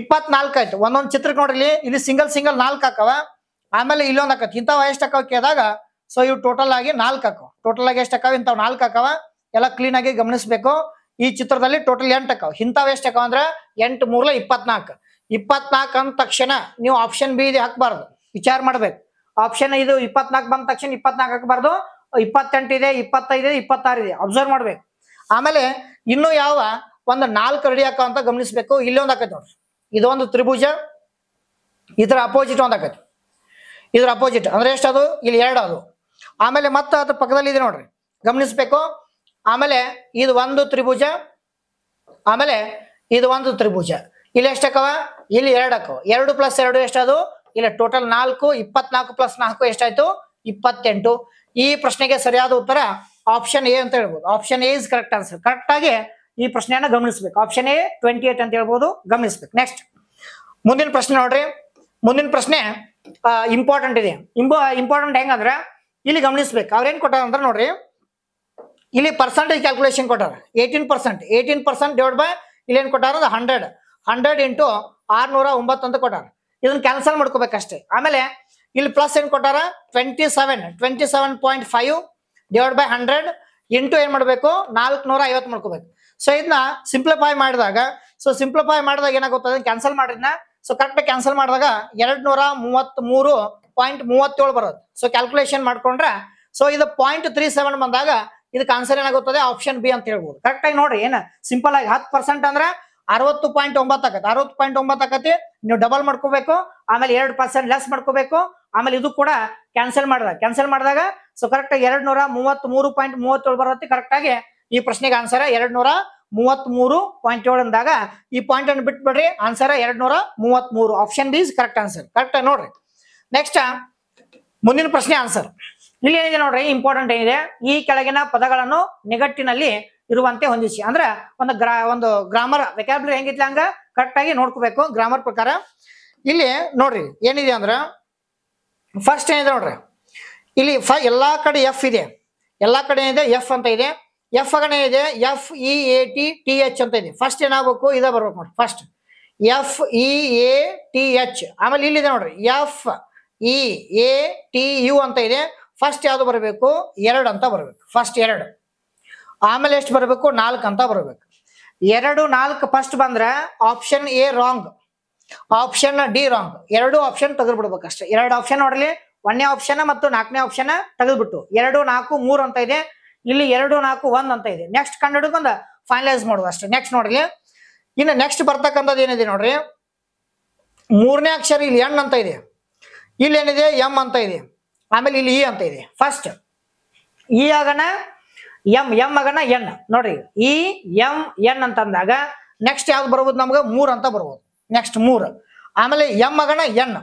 ಇಪ್ಪತ್ನಾಲ್ಕು ಆಯ್ತು ಒಂದೊಂದು ಚಿತ್ರಕ್ಕೆ ನೋಡ್ರಿ ಇಲ್ಲಿ ಸಿಂಗಲ್ ಸಿಂಗಲ್ ನಾಲ್ಕು ಹಾಕವ ಆಮೇಲೆ ಇಲ್ಲೊಂದು ಹಾಕತ್ ಇಂಥವು ಎಷ್ಟು ಹಾಕವ ಕೇಳಿದಾಗ ಸೊ ಇವು ಟೋಟಲ್ ಆಗಿ ನಾಲ್ಕು ಹಾಕವ ಟೋಟಲ್ ಆಗಿ ಎಷ್ಟು ಹಾಕವ ಇಂಥವು ನಾಲ್ಕು ಹಾಕವ ಎಲ್ಲ ಕ್ಲೀನ್ ಆಗಿ ಗಮನಿಸಬೇಕು ಈ ಚಿತ್ರದಲ್ಲಿ ಟೋಟಲ್ ಎಂಟು ಹಾಕವ ಇಂಥವು ಎಷ್ಟು ಹಾಕವ ಅಂದ್ರೆ ಎಂಟು ಮೂರ್ಲ ಇಪ್ಪತ್ನಾಲ್ಕು ಇಪ್ಪತ್ನಾಲ್ಕು ಅಂದ ತಕ್ಷಣ ನೀವು ಆಪ್ಷನ್ ಬಿ ಇದು ಹಾಕಬಾರ್ದು ವಿಚಾರ ಮಾಡ್ಬೇಕು ಆಪ್ಷನ್ ಇದು ಇಪ್ಪತ್ನಾಲ್ಕು ಬಂದ ತಕ್ಷಣ ಇಪ್ಪತ್ನಾಲ್ಕು ಹಾಕಬಾರ್ದು ಇಪ್ಪತ್ತೆಂಟು ಇದೆ ಇಪ್ಪತ್ತೈದು ಇದೆ ಇಪ್ಪತ್ತಾರು ಇದೆ ಅಬ್ಸರ್ವ್ ಮಾಡ್ಬೇಕು ಆಮೇಲೆ ಇನ್ನು ಯಾವ ಒಂದು ನಾಲ್ಕು ರೆಡಿ ಹಾಕೋ ಅಂತ ಗಮನಿಸ್ಬೇಕು ಇಲ್ಲೊಂದ್ ಆಕೈತೆ ನೋಡ್ರಿ ಇದೊಂದು ತ್ರಿಭುಜ ಇದರ ಅಪೋಸಿಟ್ ಒಂದ್ ಆಕೈತೆ ಇದ್ರ ಅಪೋಸಿಟ್ ಅಂದ್ರೆ ಎಷ್ಟು ಅದು ಇಲ್ಲಿ ಎರಡು ಅದು ಆಮೇಲೆ ಮತ್ತೆ ಅದ್ರ ಪಕ್ಕದಲ್ಲಿ ಇದೆ ನೋಡ್ರಿ ಗಮನಿಸ್ಬೇಕು ಆಮೇಲೆ ಇದು ಒಂದು ತ್ರಿಭುಜ ಆಮೇಲೆ ಇದು ಒಂದು ತ್ರಿಭುಜ ಇಲ್ಲಿ ಎಷ್ಟಕ್ಕವ ಇಲ್ಲಿ ಎರಡು ಹಾಕವ ಎರಡು ಪ್ಲಸ್ ಎರಡು ಎಷ್ಟದು ಇಲ್ಲ ಟೋಟಲ್ ನಾಲ್ಕು ಇಪ್ಪತ್ನಾಲ್ಕು ಪ್ಲಸ್ ನಾಲ್ಕು ಎಷ್ಟಾಯ್ತು ಇಪ್ಪತ್ತೆಂಟು ಈ ಪ್ರಶ್ನೆಗೆ ಸರಿಯಾದ ಉತ್ತರ ಆಪ್ಷನ್ ಎ ಅಂತ ಹೇಳ್ಬೋದು option A is correct answer correct ಆಗಿ ಈ ಪ್ರಶ್ನೆಯನ್ನ ಗಮನಿಸಬೇಕು ಆಪ್ಷನ್ ಎ ಟ್ವೆಂಟಿ ಏಟ್ ಅಂತ ಹೇಳ್ಬೋದು ಗಮನಿಸಬೇಕು ನೆಕ್ಸ್ಟ್ ಮುಂದಿನ ಪ್ರಶ್ನೆ ನೋಡ್ರಿ ಮುಂದಿನ ಪ್ರಶ್ನೆ ಇಂಪಾರ್ಟೆಂಟ್ ಇದೆ ಇಂಪಾರ್ಟೆಂಟ್ ಹೆಂಗಂದ್ರೆ ಇಲ್ಲಿ ಗಮನಿಸ್ಬೇಕು ಅವ್ರೇನ್ ಕೊಟ್ಟಾರ ಅಂದ್ರೆ ನೋಡ್ರಿ ಇಲ್ಲಿ ಪರ್ಸೆಂಟೇಜ್ ಕ್ಯಾಲ್ಕುಲೇಷನ್ ಕೊಟ್ಟಾರ eighteen percent eighteen percent divide by ಇಲ್ಲಿ ಏನ್ ಕೊಟ್ಟಾರ ಅಂದ್ರೆ ಹಂಡ್ರೆಡ್ ಹಂಡ್ರೆಡ್ ಇಂಟು ಆರ್ನೂರ ಒಂಬತ್ತು ಅಂತ ಕೊಟ್ಟಾರ ಇದನ್ನ ಕ್ಯಾನ್ಸಲ್ ಮಾಡ್ಕೋಬೇಕಷ್ಟೇ ಆಮೇಲೆ ಇಲ್ಲಿ ಪ್ಲಸ್ ಏನ್ ಕೊಟ್ಟಾರ twenty seven twenty seven point five divide by hundred into ಏನ್ ಮಾಡಬೇಕು ನಾಲ್ಕುನೂರ ಐವತ್ತು ಮಾಡ್ಕೋಬೇಕು ಸೊ ಇದನ್ನ ಸಿಂಪ್ಲಿಫೈ ಮಾಡಿದಾಗ ಸೊ ಸಿಂಪ್ಲಿಫೈ ಮಾಡಿದಾಗ ಏನಾಗುತ್ತೆ ಕ್ಯಾನ್ಸಲ್ ಮಾಡಿದ್ನ ಸೊ ಕರೆಕ್ಟ್ ಕ್ಯಾನ್ಸಲ್ ಮಾಡಿದಾಗ ಎರಡ್ ನೂರ ಮೂವತ್ತ್ ಮೂರು ಪಾಯಿಂಟ್ ಮೂವತ್ತೇಳು ಬರುತ್ತೆ ಸೊ ಕ್ಯಾಲ್ಕುಲೇಷನ್ ಮಾಡ್ಕೊಂಡ್ರೆ ಸೊ ಇದು ಪಾಯಿಂಟ್ ತ್ರೀ ಸೆವೆನ್ ಬಂದಾಗ ಇದಕ್ಕೆ ಆನ್ಸರ್ ಏನಾಗುತ್ತದೆ ಆಪ್ಷನ್ ಬಿ ಅಂತ ಹೇಳ್ಬೋದು ಕರೆಕ್ಟ್ ಆಗಿ ನೋಡ್ರಿ ಏನ ಸಿಂಪಲ್ ಆಗಿ ಹತ್ತು ಪರ್ಸೆಂಟ್ ಅಂದ್ರೆ ಅರವತ್ತು ಪಾಯಿಂಟ್ ಒಂಬತ್ತು ಆಗತ್ತೆ ಅರವತ್ತು ಪಾಯಿಂಟ್ ಒಂಬತ್ತು ಆಕತಿ ನೀವು ಡಬಲ್ ಮಾಡ್ಕೋಬೇಕು ಆಮೇಲೆ ಎರಡು ಪರ್ಸೆಂಟ್ ಲೆಸ್ ಮಾಡ್ಕೋಬೇಕು ಆಮೇಲೆ ಇದು ಕೂಡ ಕ್ಯಾನ್ಸಲ್ ಮಾಡಿದಾಗ ಕ್ಯಾನ್ಸಲ್ ಮಾಡಿದಾಗ ಸೊ ಕರೆಕ್ಟ್ ಆಗಿ ಎರಡ್ ನೂರ ಮೂವತ್ತ್ ಮೂರು ಪಾಯಿಂಟ್ ಮೂವತ್ತೇಳು ಬರುತ್ತೆ ಕರೆಕ್ಟ್ ಆಗಿ ಈ ಪ್ರಶ್ನೆಗೆ ಆನ್ಸರ್ ಎರಡ್ ನೂರ ಮೂವತ್ತ್ ಮೂರು ಪಾಯಿಂಟ್ ಏಳು ಅಂದಾಗ ಈ ಪಾಯಿಂಟ್ ಅನ್ನು ಬಿಟ್ಬಿಡ್ರಿ ಆನ್ಸರ್ ಎರಡ್ ನೂರ ಮೂವತ್ತ್ ಮೂರು option B is correct answer correct ನೋಡ್ರಿ ನೆಕ್ಸ್ಟ್ ಮುಂದಿನ ಪ್ರಶ್ನೆ ಆನ್ಸರ್ ಇಲ್ಲಿ ಏನಿದೆ ನೋಡ್ರಿ ಇಂಪಾರ್ಟೆಂಟ್ ಏನಿದೆ ಈ ಕೆಳಗಿನ ಪದಗಳನ್ನು ನಿಗಟ್ಟಿನಲ್ಲಿ ಇರುವಂತೆ ಹೊಂದಿಸಿ ಅಂದ್ರೆ ಒಂದು ಗ್ರಾ ಒಂದು ಗ್ರಾಮರ್ ವೆಕ್ಯಾಬ್ಲರಿ ಹೆಂಗಿತ್ತ ಹಂಗ ಕರೆಕ್ಟ್ ಆಗಿ ನೋಡ್ಕೋಬೇಕು ಗ್ರಾಮರ್ ಪ್ರಕಾರ ಇಲ್ಲಿ ನೋಡ್ರಿ ಏನಿದೆ ಅಂದ್ರ ಫಸ್ಟ್ ಏನಿದೆ ನೋಡ್ರಿ ಇಲ್ಲಿ ಫ ಎಲ್ಲಾ ಕಡೆ ಎಫ್ ಇದೆ ಎಲ್ಲ ಕಡೆ ಇದೆ ಎಫ್ ಅಂತ ಇದೆ ಎಫ್ ಗಣೆ ಇದೆ F E A T T H ಅಂತ ಇದೆ ಫಸ್ಟ್ ಏನಾಗಬೇಕು ಇದ ಬರ್ಬೇಕು ನೋಡ್ರಿ first F E A T H ಆಮೇಲೆ ಇಲ್ಲಿದೆ ನೋಡ್ರಿ F E A T U ಅಂತ ಇದೆ ಫಸ್ಟ್ ಯಾವುದು ಬರಬೇಕು ಎರಡು ಅಂತ ಬರಬೇಕು ಫಸ್ಟ್ ಎರಡು ಆಮೇಲೆ ಎಷ್ಟು ಬರಬೇಕು ನಾಲ್ಕು ಅಂತ ಬರಬೇಕು ಎರಡು ನಾಲ್ಕು ಫಸ್ಟ್ ಬಂದ್ರೆ option A wrong option D wrong ಎರಡು ಆಪ್ಷನ್ ತೆಗೆದು ಬಿಡ್ಬೇಕು ಅಷ್ಟೇ ಎರಡು ಆಪ್ಷನ್ ನೋಡ್ರಿ ಒಂದನೇ ಆಪ್ಷನ್ ಮತ್ತು ನಾಲ್ಕನೇ ಆಪ್ಷನ್ ತೆಗೆದ್ಬಿಟ್ಟು ಎರಡು ನಾಲ್ಕು ಮೂರು ಅಂತ ಇದೆ ಇಲ್ಲಿ ಎರಡು ನಾಲ್ಕು ಒಂದ್ ಅಂತ ಇದೆ ನೆಕ್ಸ್ಟ್ ಕಂಡು ಹಿಡ್ಕೊಂಡು ಫೈನಲೈಸ್ ಮಾಡೋದು ಅಷ್ಟೇ ನೆಕ್ಸ್ಟ್ ನೋಡ್ರಿ ಇನ್ನು ನೆಕ್ಸ್ಟ್ ಬರ್ತಕ್ಕಂಥದ್ದು ಏನಿದೆ ನೋಡ್ರಿ ಮೂರನೇ ಅಕ್ಷರ ಇಲ್ಲಿ ಎನ್ ಅಂತ ಇದೆ ಇಲ್ಲಿ ಏನಿದೆ ಎಂ ಅಂತ ಇದೆ ಆಮೇಲೆ ಇಲ್ಲಿ ಇ e ಅಂತ ಇದೆ ಫಸ್ಟ್ ಇ e ಆಗಣ ಎಂ ಎಂ ಆಗಣ ಎನ್ ನೋಡ್ರಿ ಇ ಎಂ ಎನ್ ಅಂತ ಅಂದಾಗ ನೆಕ್ಸ್ಟ್ ಯಾವ್ದು ಬರ್ಬೋದು ನಮ್ಗೆ ಮೂರ್ ಅಂತ ಬರ್ಬೋದು ನೆಕ್ಸ್ಟ್ ಮೂರ್ ಆಮೇಲೆ ಎಂ ಆಗಣ ಎನ್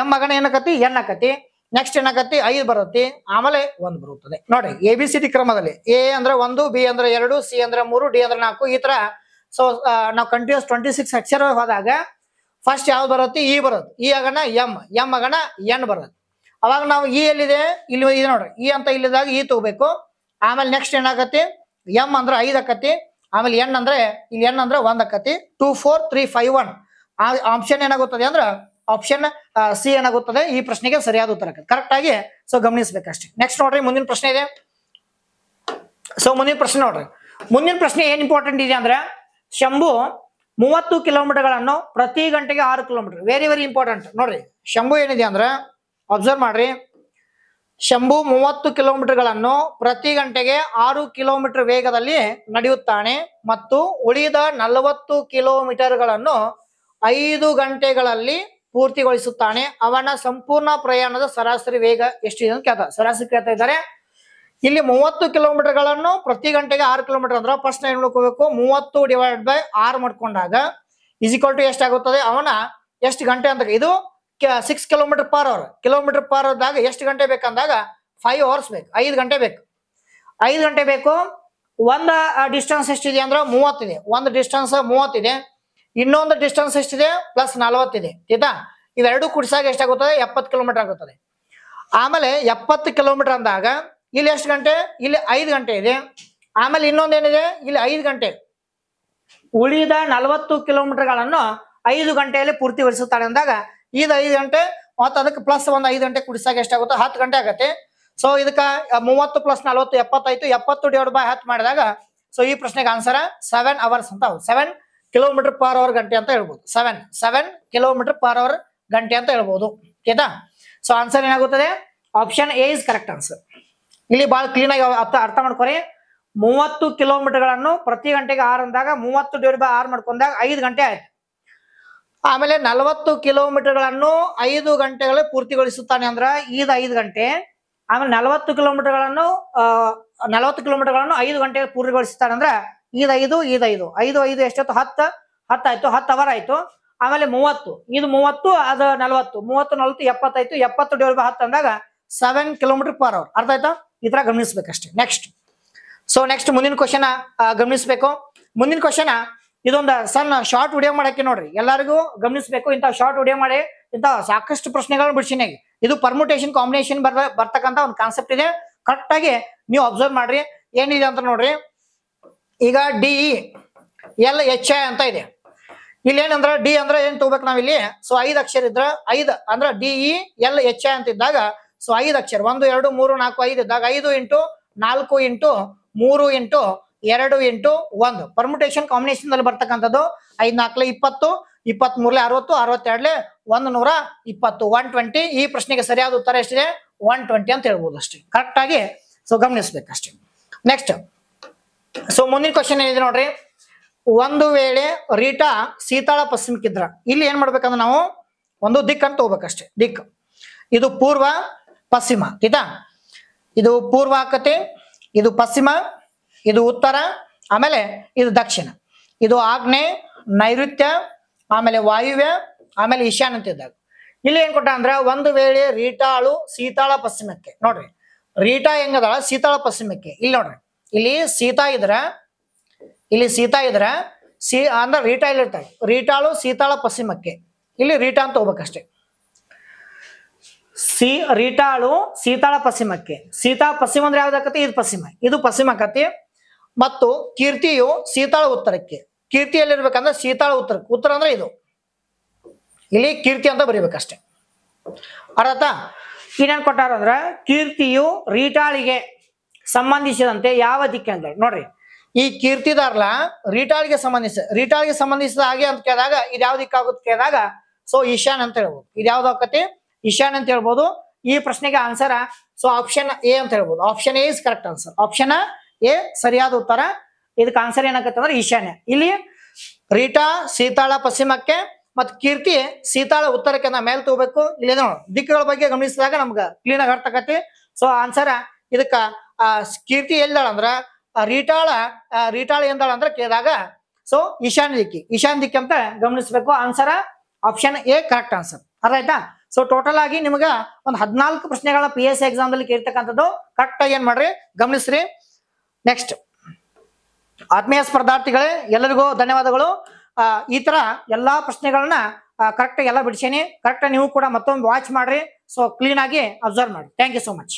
ಎಂ ಮಗನ ಏನಕತಿ ಎನ್ ಆಕತಿ ನೆಕ್ಸ್ಟ್ ಏನಾಕತಿ ಐದು ಬರುತ್ತೆ ಆಮೇಲೆ ಒಂದು ಬರುತ್ತದೆ ನೋಡಿ ಎ ಬಿ ಸಿ ಡಿ ಕ್ರಮದಲ್ಲಿ ಎ ಅಂದ್ರೆ ಒಂದು ಬಿ ಅಂದ್ರೆ ಎರಡು ಸಿ ಅಂದ್ರೆ ಮೂರು ಡಿ ಅಂದ್ರೆ ನಾಲ್ಕು ಈ ತರ ಸೊ ನಾವು ಕಂಟಿನ್ಯೂಸ್ ಟ್ವೆಂಟಿ ಸಿಕ್ಸ್ ಅಕ್ಷರ ಹೋದಾಗ ಫಸ್ಟ್ ಯಾವ್ದು ಬರುತ್ತೆ ಇ e ಬರುತ್ತೆ ಇ e ಆಗಣ ಎಂ ಎಂ ಆಗಣ ಎನ್ ಬರುತ್ತೆ ಅವಾಗ ನಾವು ಇ e ಎಲ್ಲಿದೆ ಇಲ್ಲಿ ಇದೆ ನೋಡ್ರಿ ಇ ಅಂತ ಇಲ್ಲಿದಾಗ ಇ ತಗೋಬೇಕು ಆಮೇಲೆ ನೆಕ್ಸ್ಟ್ ಏನಾಗತ್ತೆ ಎಂ ಅಂದ್ರೆ ಐದು ಆಕತಿ ಆಮೇಲೆ ಎನ್ ಅಂದ್ರೆ ಇಲ್ಲಿ ಎನ್ ಅಂದ್ರೆ ಒಂದ್ ಆಕತಿ two four three five one option ಏನಾಗುತ್ತದೆ ಅಂದ್ರೆ ಆಪ್ಷನ್ ಸಿ ಏನಾಗುತ್ತದೆ ಈ ಪ್ರಶ್ನೆಗೆ ಸರಿಯಾದ ಉತ್ತರ ಕರೆಕ್ಟ್ ಆಗಿ ಸೊ ಗಮನಿಸಬೇಕಷ್ಟೇ ನೆಕ್ಸ್ಟ್ ನೋಡ್ರಿ ಮುಂದಿನ ಪ್ರಶ್ನೆ ಇದೆ ಸೊ ಮುಂದಿನ ಪ್ರಶ್ನೆ ನೋಡ್ರಿ ಮುಂದಿನ ಪ್ರಶ್ನೆ ಏನ್ ಇಂಪಾರ್ಟೆಂಟ್ ಇದೆ ಅಂದ್ರೆ ಶಂಭು ಮೂವತ್ತು ಕಿಲೋಮೀಟರ್ಗಳನ್ನು ಪ್ರತಿ ಗಂಟೆಗೆ ಆರು ಕಿಲೋಮೀಟರ್ ವೆರಿ ವೆರಿ ಇಂಪಾರ್ಟೆಂಟ್ ನೋಡ್ರಿ ಶಂಭು ಏನಿದೆ ಅಂದ್ರೆ ಅಬ್ಸರ್ವ್ ಮಾಡ್ರಿ ಶಂಭು ಮೂವತ್ತು ಕಿಲೋಮೀಟರ್ಗಳನ್ನು ಪ್ರತಿ ಗಂಟೆಗೆ ಆರು ಕಿಲೋಮೀಟರ್ ವೇಗದಲ್ಲಿ ನಡೆಯುತ್ತಾನೆ ಮತ್ತು ಉಳಿದ ನಲವತ್ತು ಕಿಲೋಮೀಟರ್ಗಳನ್ನು ಐದು ಗಂಟೆಗಳಲ್ಲಿ ಪೂರ್ತಿಗೊಳಿಸುತ್ತಾನೆ ಅವನ ಸಂಪೂರ್ಣ ಪ್ರಯಾಣದ ಸರಾಸರಿ ವೇಗ ಎಷ್ಟಿದೆ ಅಂತ ಕೇಳ್ತಾರೆ ಸರಾಸರಿ ಕೇಳ್ತಾ ಇದ್ದಾರೆ ಇಲ್ಲಿ ಮೂವತ್ತು ಗಳನ್ನು ಪ್ರತಿ ಗಂಟೆಗೆ ಆರು ಕಿಲೋಮೀಟರ್ ಅಂದ್ರೆ ಫಸ್ಟ್ ನೈನ್ ನೋಡ್ಕೋಬೇಕು ಮೂವತ್ತು ಡಿವೈಡ್ ಬೈ ಆರ್ ಮಾಡ್ಕೊಂಡಾಗ ಈಕ್ವಲ್ ಟು ಎಷ್ಟಾಗುತ್ತದೆ ಅವನ ಎಷ್ಟು ಗಂಟೆ ಅಂತ ಇದು six kilometre per hour kilometre per ಅವರ್ದಾಗ ಎಷ್ಟು ಗಂಟೆ ಬೇಕಂದಾಗ ಫೈವ್ ಅವರ್ಸ್ ಬೇಕು ಐದು ಗಂಟೆ ಬೇಕು ಐದು ಗಂಟೆ ಬೇಕು ಒಂದು ಡಿಸ್ಟೆನ್ಸ್ ಎಷ್ಟಿದೆ ಅಂದ್ರೆ ಮೂವತ್ತಿದೆ ಒಂದು ಡಿಸ್ಟೆನ್ಸ್ ಮೂವತ್ತಿದೆ ಇನ್ನೊಂದು ಡಿಸ್ಟೆನ್ಸ್ ಎಷ್ಟಿದೆ ಪ್ಲಸ್ ನಲವತ್ತಿದೆ ಆಯ್ತಾ ಇವೆರಡು ಕುಡಿಸಾಗ ಎಷ್ಟಾಗುತ್ತದೆ ಎಪ್ಪತ್ತು ಕಿಲೋಮೀಟರ್ ಆಗುತ್ತದೆ ಆಮೇಲೆ ಎಪ್ಪತ್ತು ಕಿಲೋಮೀಟರ್ ಅಂದಾಗ ಇಲ್ಲಿ ಎಷ್ಟು ಗಂಟೆ ಇಲ್ಲಿ ಐದು ಗಂಟೆ ಇದೆ ಆಮೇಲೆ ಇನ್ನೊಂದೇನಿದೆ ಇಲ್ಲಿ ಐದು ಗಂಟೆ ಉಳಿದ ನಲವತ್ತು ಕಿಲೋಮೀಟರ್ಗಳನ್ನು ಐದು ಗಂಟೆಯಲ್ಲಿ ಪೂರ್ತಿಗೊಳಿಸುತ್ತಾರೆ ಅಂದಾಗ ಇದು ಐದು ಗಂಟೆ ಮತ್ತು ಅದಕ್ಕೆ ಪ್ಲಸ್ ಒಂದು ಐದು ಗಂಟೆ ಕುಡಿಸಾಗ ಎಷ್ಟಾಗುತ್ತೆ ಹತ್ತು ಗಂಟೆ ಆಗುತ್ತೆ ಸೊ ಇದಕ್ಕೆ ಮೂವತ್ತು ಪ್ಲಸ್ ನಲವತ್ತು ಎಪ್ಪತ್ತೈತು ಎಪ್ಪತ್ತು ಡಿವೈಡ್ ಬೈ ಹತ್ತು ಮಾಡಿದಾಗ ಸೊ ಈ ಪ್ರಶ್ನೆಗೆ ಆನ್ಸರ್ ಸೆವೆನ್ ಅವರ್ಸ್ ಅಂತ ಸೆವೆನ್ ಕಿಲೋಮೀಟರ್ ಪರ್ ಅವರ್ ಗಂಟೆ ಅಂತ ಹೇಳ್ಬೋದು seven seven kilometre per hour ಗಂಟೆ ಅಂತ ಹೇಳ್ಬೋದು ಓಕೆನಾ ಸೊ ಆನ್ಸರ್ ಏನಾಗುತ್ತದೆ option A is correct answer ಇಲ್ಲಿ ಬಹಳ ಕ್ಲೀನ್ ಆಗಿ ಅರ್ಥ ಮಾಡ್ಕೊರಿ ಮೂವತ್ತು ಕಿಲೋಮೀಟರ್ಗಳನ್ನು ಪ್ರತಿ ಗಂಟೆಗೆ ಆರ್ ಅಂದಾಗ ಮೂವತ್ತು ಡಿವೈಡ್ ಬೈ ಆರ್ ಮಾಡ್ಕೊಂಡಾಗ ಐದು ಗಂಟೆ ಆಯ್ತು ಆಮೇಲೆ ನಲವತ್ತು ಕಿಲೋಮೀಟರ್ಗಳನ್ನು ಐದು ಗಂಟೆಗಳು ಪೂರ್ತಿಗೊಳಿಸುತ್ತಾನೆ ಅಂದ್ರೆ ಈದ್ ಐದು ಗಂಟೆ ಆಮೇಲೆ ನಲವತ್ತು ಕಿಲೋಮೀಟರ್ಗಳನ್ನು ಅಹ್ ನಲವತ್ತು ಕಿಲೋಮೀಟರ್ಗಳನ್ನು ಐದು ಗಂಟೆಗೆ ಪೂರ್ತಿಗೊಳಿಸುತ್ತಾನೆ ಅಂದ್ರೆ ಇದೈದು ಇದೈದು ಐದು ಐದು ಎಷ್ಟೊತ್ತು ಹತ್ತು ಹತ್ತಾಯ್ತು ಹತ್ತು ಅವರ್ ಆಯ್ತು ಆಮೇಲೆ ಮೂವತ್ತು ಇದು ಮೂವತ್ತು ಅದು ನಲ್ವತ್ತು ಮೂವತ್ತು ನಲ್ವತ್ತು ಎಪ್ಪತ್ತಾಯ್ತು ಎಪ್ಪತ್ತು ಡಿವೈಡ್ ಬೈ ಹತ್ತು ಅಂದಾಗ ಸೆವೆನ್ ಕಿಲೋಮೀಟರ್ ಪರ್ ಅವರ್ ಅರ್ಥ ಆಯ್ತಾ ಈ ತರ ಗಮನಿಸ್ಬೇಕಷ್ಟೇ ನೆಕ್ಸ್ಟ್ ಸೊ ನೆಕ್ಸ್ಟ್ ಮುಂದಿನ ಕ್ವಶನ್ ಗಮನಿಸ್ಬೇಕು ಮುಂದಿನ ಕ್ವಶನ್ ಇದೊಂದು ಸಣ್ಣ ಶಾರ್ಟ್ ವಿಡಿಯೋ ಮಾಡಕ್ಕೆ ನೋಡ್ರಿ ಎಲ್ಲರಿಗೂ ಗಮನಿಸಬೇಕು ಇಂಥ ಶಾರ್ಟ್ ವಿಡಿಯೋ ಮಾಡಿ ಇಂಥ ಸಾಕಷ್ಟು ಪ್ರಶ್ನೆಗಳನ್ನು ಬಿಡ್ಸಿನಿ ಇದು ಪರ್ಮುಟೇಷನ್ ಕಾಂಬಿನೇಷನ್ ಬರ್ತಕ್ಕಂತ ಒಂದು ಕಾನ್ಸೆಪ್ಟ್ ಇದೆ ಕರೆಕ್ಟ್ ಆಗಿ ನೀವು ಅಬ್ಸರ್ವ್ ಮಾಡ್ರಿ ಏನಿದೆ ಅಂತ ನೋಡ್ರಿ ಈಗ ಡಿ ಎಲ್ ಎಚ್ ಐ ಅಂತ ಇದೆ ಇಲ್ಲಿ ಏನಂದ್ರ ಡಿ ಅಂದ್ರೆ ಏನ್ ತಗೋಬೇಕು ನಾವಿಲ್ಲಿ ಸೊ ಐದು ಅಕ್ಷರ ಇದ್ರ ಐದು ಅಂದ್ರ D E e, L H I ಅಂತ ಇದ್ದಾಗ ಸೊ ಐದು ಅಕ್ಷರ ಒಂದು ಎರಡು ಮೂರು ನಾಲ್ಕು ಐದು ಇದ್ದಾಗ ಐದು ಇಂಟು ನಾಲ್ಕು ಇಂಟು ಮೂರು ಇಂಟು ಎರಡು ಇಂಟು ಒಂದು ಪರ್ಮುಟೇಷನ್ ಕಾಂಬಿನೇಷನ್ ಅಲ್ಲಿ ಬರ್ತಕ್ಕಂಥದ್ದು ಐದ್ ನಾಲ್ಕಲೆ ಇಪ್ಪತ್ತು ಇಪ್ಪತ್ತ್ ಮೂರ್ಲೆ ಅರವತ್ತು ಅರವತ್ತೆರಡ್ಲೆ ಒಂದು ನೂರ ಇಪ್ಪತ್ತು ಒನ್ ಟ್ವೆಂಟಿ ಈ ಪ್ರಶ್ನೆಗೆ ಸರಿಯಾದ ಉತ್ತರ ಎಷ್ಟಿದೆ ಒನ್ ಟ್ವೆಂಟಿ ಅಂತ ಹೇಳ್ಬೋದು ಅಷ್ಟೇ ಕರೆಕ್ಟ್ ಆಗಿ ಸೊ ಗಮನಿಸ್ಬೇಕಷ್ಟೇ ನೆಕ್ಸ್ಟ್ ಸೊ ಮುಂದಿನ ಕ್ವಶನ್ ಏನಿದೆ ನೋಡ್ರಿ ಒಂದು ವೇಳೆ ರೀಟಾ ಸೀತಾಳ ಪಶ್ಚಿಮಕ್ಕಿದ್ರ ಇಲ್ಲಿ ಏನ್ ಮಾಡ್ಬೇಕಂದ್ರೆ ನಾವು ಒಂದು ದಿಕ್ ಅಂತ ತಗೋಬೇಕಷ್ಟೇ ದಿಕ್ ಇದು ಪೂರ್ವ ಪಶ್ಚಿಮ ಆಯ್ತಾ ಇದು ಪೂರ್ವ ಆಕತಿ ಇದು ಪಶ್ಚಿಮ ಇದು ಉತ್ತರ ಆಮೇಲೆ ಇದು ದಕ್ಷಿಣ ಇದು ಆಗ್ನೆ ನೈಋತ್ಯ ಆಮೇಲೆ ವಾಯುವ್ಯ ಆಮೇಲೆ ಈಶಾನ್ ಅಂತ ಇದ್ದಾಗ ಇಲ್ಲಿ ಏನ್ ಕೊಟ್ಟ ಅಂದ್ರೆ ಒಂದು ವೇಳೆ ರೀಟಾಳು ಸೀತಾಳ ಪಶ್ಚಿಮಕ್ಕೆ ನೋಡ್ರಿ ರೀಟಾ ಹೆಂಗದಾಳ ಸೀತಾಳ ಪಶ್ಚಿಮಕ್ಕೆ ಇಲ್ಲಿ ನೋಡ್ರಿ ಇಲ್ಲಿ ಸೀತಾ ಇದ್ರ ಇಲ್ಲಿ ಸೀತಾ ಇದ್ರ ಸಿ ಅಂದ್ರೆ ರೀಟಾ ಇರ್ತಾರೆ ರೀಟಾಳು ಸೀತಾಳ ಪಶ್ಚಿಮಕ್ಕೆ ಇಲ್ಲಿ ರೀಟಾ ಅಂತ ಹೋಗ್ಬೇಕಷ್ಟೆ ಸಿ ರೀಟಾಳು ಸೀತಾಳ ಪಶ್ಚಿಮಕ್ಕೆ ಸೀತಾ ಪಶ್ಚಿಮ ಅಂದ್ರೆ ಯಾವ್ದಾಕತಿ ಇದು ಪಶ್ಚಿಮ ಇದು ಪಶ್ಚಿಮ ಕತಿ ಮತ್ತು ಕೀರ್ತಿಯು ಸೀತಾಳ ಉತ್ತರಕ್ಕೆ ಕೀರ್ತಿಯಲ್ಲಿರ್ಬೇಕಂದ್ರೆ ಸೀತಾಳ ಉತ್ತರ ಉತ್ತರ ಅಂದ್ರೆ ಇದು ಇಲ್ಲಿ ಕೀರ್ತಿ ಅಂತ ಬರೀಬೇಕಷ್ಟೆ ಅರ್ಥ ಕೊಟ್ಟಾರ ಅಂದ್ರೆ ಕೀರ್ತಿಯು ರೀಟಾಳಿಗೆ ಸಂಬಂಧಿಸಿದಂತೆ ಯಾವ ಅಂದ್ರೆ ನೋಡ್ರಿ ಈ ಕೀರ್ತಿದಾರ್ಲ ರೀಟಾಳ್ಗೆ ಸಂಬಂಧಿಸಿದ ರೀಟಾಳ್ಗೆ ಸಂಬಂಧಿಸಿದ ಹಾಗೆ ಅಂತ ಕೇಳಿದಾಗ ಇದು ಯಾವ ದಿಕ್ಕಾಗುತ್ತೆ ಕೇಳಿದಾಗ ಸೊ ಈಶಾನ್ ಅಂತ ಹೇಳ್ಬೋದು ಇದು ಯಾವ್ದು ಆಕತಿ ಈಶಾನ್ ಅಂತ ಹೇಳ್ಬೋದು ಈ ಪ್ರಶ್ನೆಗೆ ಆನ್ಸರ್ ಸೊ ಆಪ್ಷನ್ ಎ ಅಂತ ಹೇಳ್ಬೋದು option A is correct answer option A ಸರಿಯಾದ ಉತ್ತರ ಇದಕ್ಕೆ ಆನ್ಸರ್ ಅಂದ್ರೆ ಈಶಾನ್ಯ ಇಲ್ಲಿ ರೀಟಾ ಸೀತಾಳ ಪಶ್ಚಿಮಕ್ಕೆ ಮತ್ತು ಕೀರ್ತಿ ಸೀತಾಳ ಉತ್ತರಕ್ಕೆ ನಾ ಮೇಲೆ ತಗೋಬೇಕು ಇಲ್ಲಿ ದಿಕ್ಕುಗಳ ಬಗ್ಗೆ ಗಮನಿಸಿದಾಗ ನಮ್ಗ ಕ್ಲೀನ್ ಆಗಿ ಸೊ ಆನ್ಸರ್ ಇದಕ್ಕ ಆ ಕೀರ್ತಿ ಎಲ್ದಾಳಂದ್ರ ರೀಟಾಳ ರೀಟಾಳ ಎಂದಾಳ ಅಂದ್ರೆ ಕೇಳಿದಾಗ ಸೊ ಈಶಾನ್ ದಿಕ್ಕಿ ಈಶಾನ್ ದಿಕ್ಕಿ ಅಂತ ಗಮನಿಸಬೇಕು answer option A correct answer ಅದಾಯ್ತಾ ಸೊ ಟೋಟಲ್ ಆಗಿ ನಿಮ್ಗೆ ಒಂದು ಹದಿನಾಲ್ಕು ಪ್ರಶ್ನೆಗಳ ಪಿ ಎಸ್ ಎಕ್ಸಾಮ್ ದಲ್ಲಿ ಕೇಳ್ತಕ್ಕಂಥದ್ದು ಕರೆಕ್ಟ್ ಆಗಿ ಏನ್ ಮಾಡ್ರಿ ಗಮನಿಸ್ರಿ ನೆಕ್ಸ್ಟ್ ಆತ್ಮೀಯ ಸ್ಪರ್ಧಾರ್ಥಿಗಳೇ ಎಲ್ಲರಿಗೂ ಧನ್ಯವಾದಗಳು ಈ ತರ ಎಲ್ಲಾ ಪ್ರಶ್ನೆಗಳನ್ನ ಕರೆಕ್ಟ್ ಎಲ್ಲ ಬಿಡಿಸೇನಿ ಕರೆಕ್ಟ್ ನೀವು ಕೂಡ ಮತ್ತೊಮ್ಮೆ ವಾಚ್ ಮಾಡ್ರಿ ಸೊ ಕ್ಲೀನ್ ಆಗಿ ಅಬ್ಸರ್ವ್ ಮಾಡಿ ಥ್ಯಾಂಕ್ ಯು ಸೋ ಮಚ್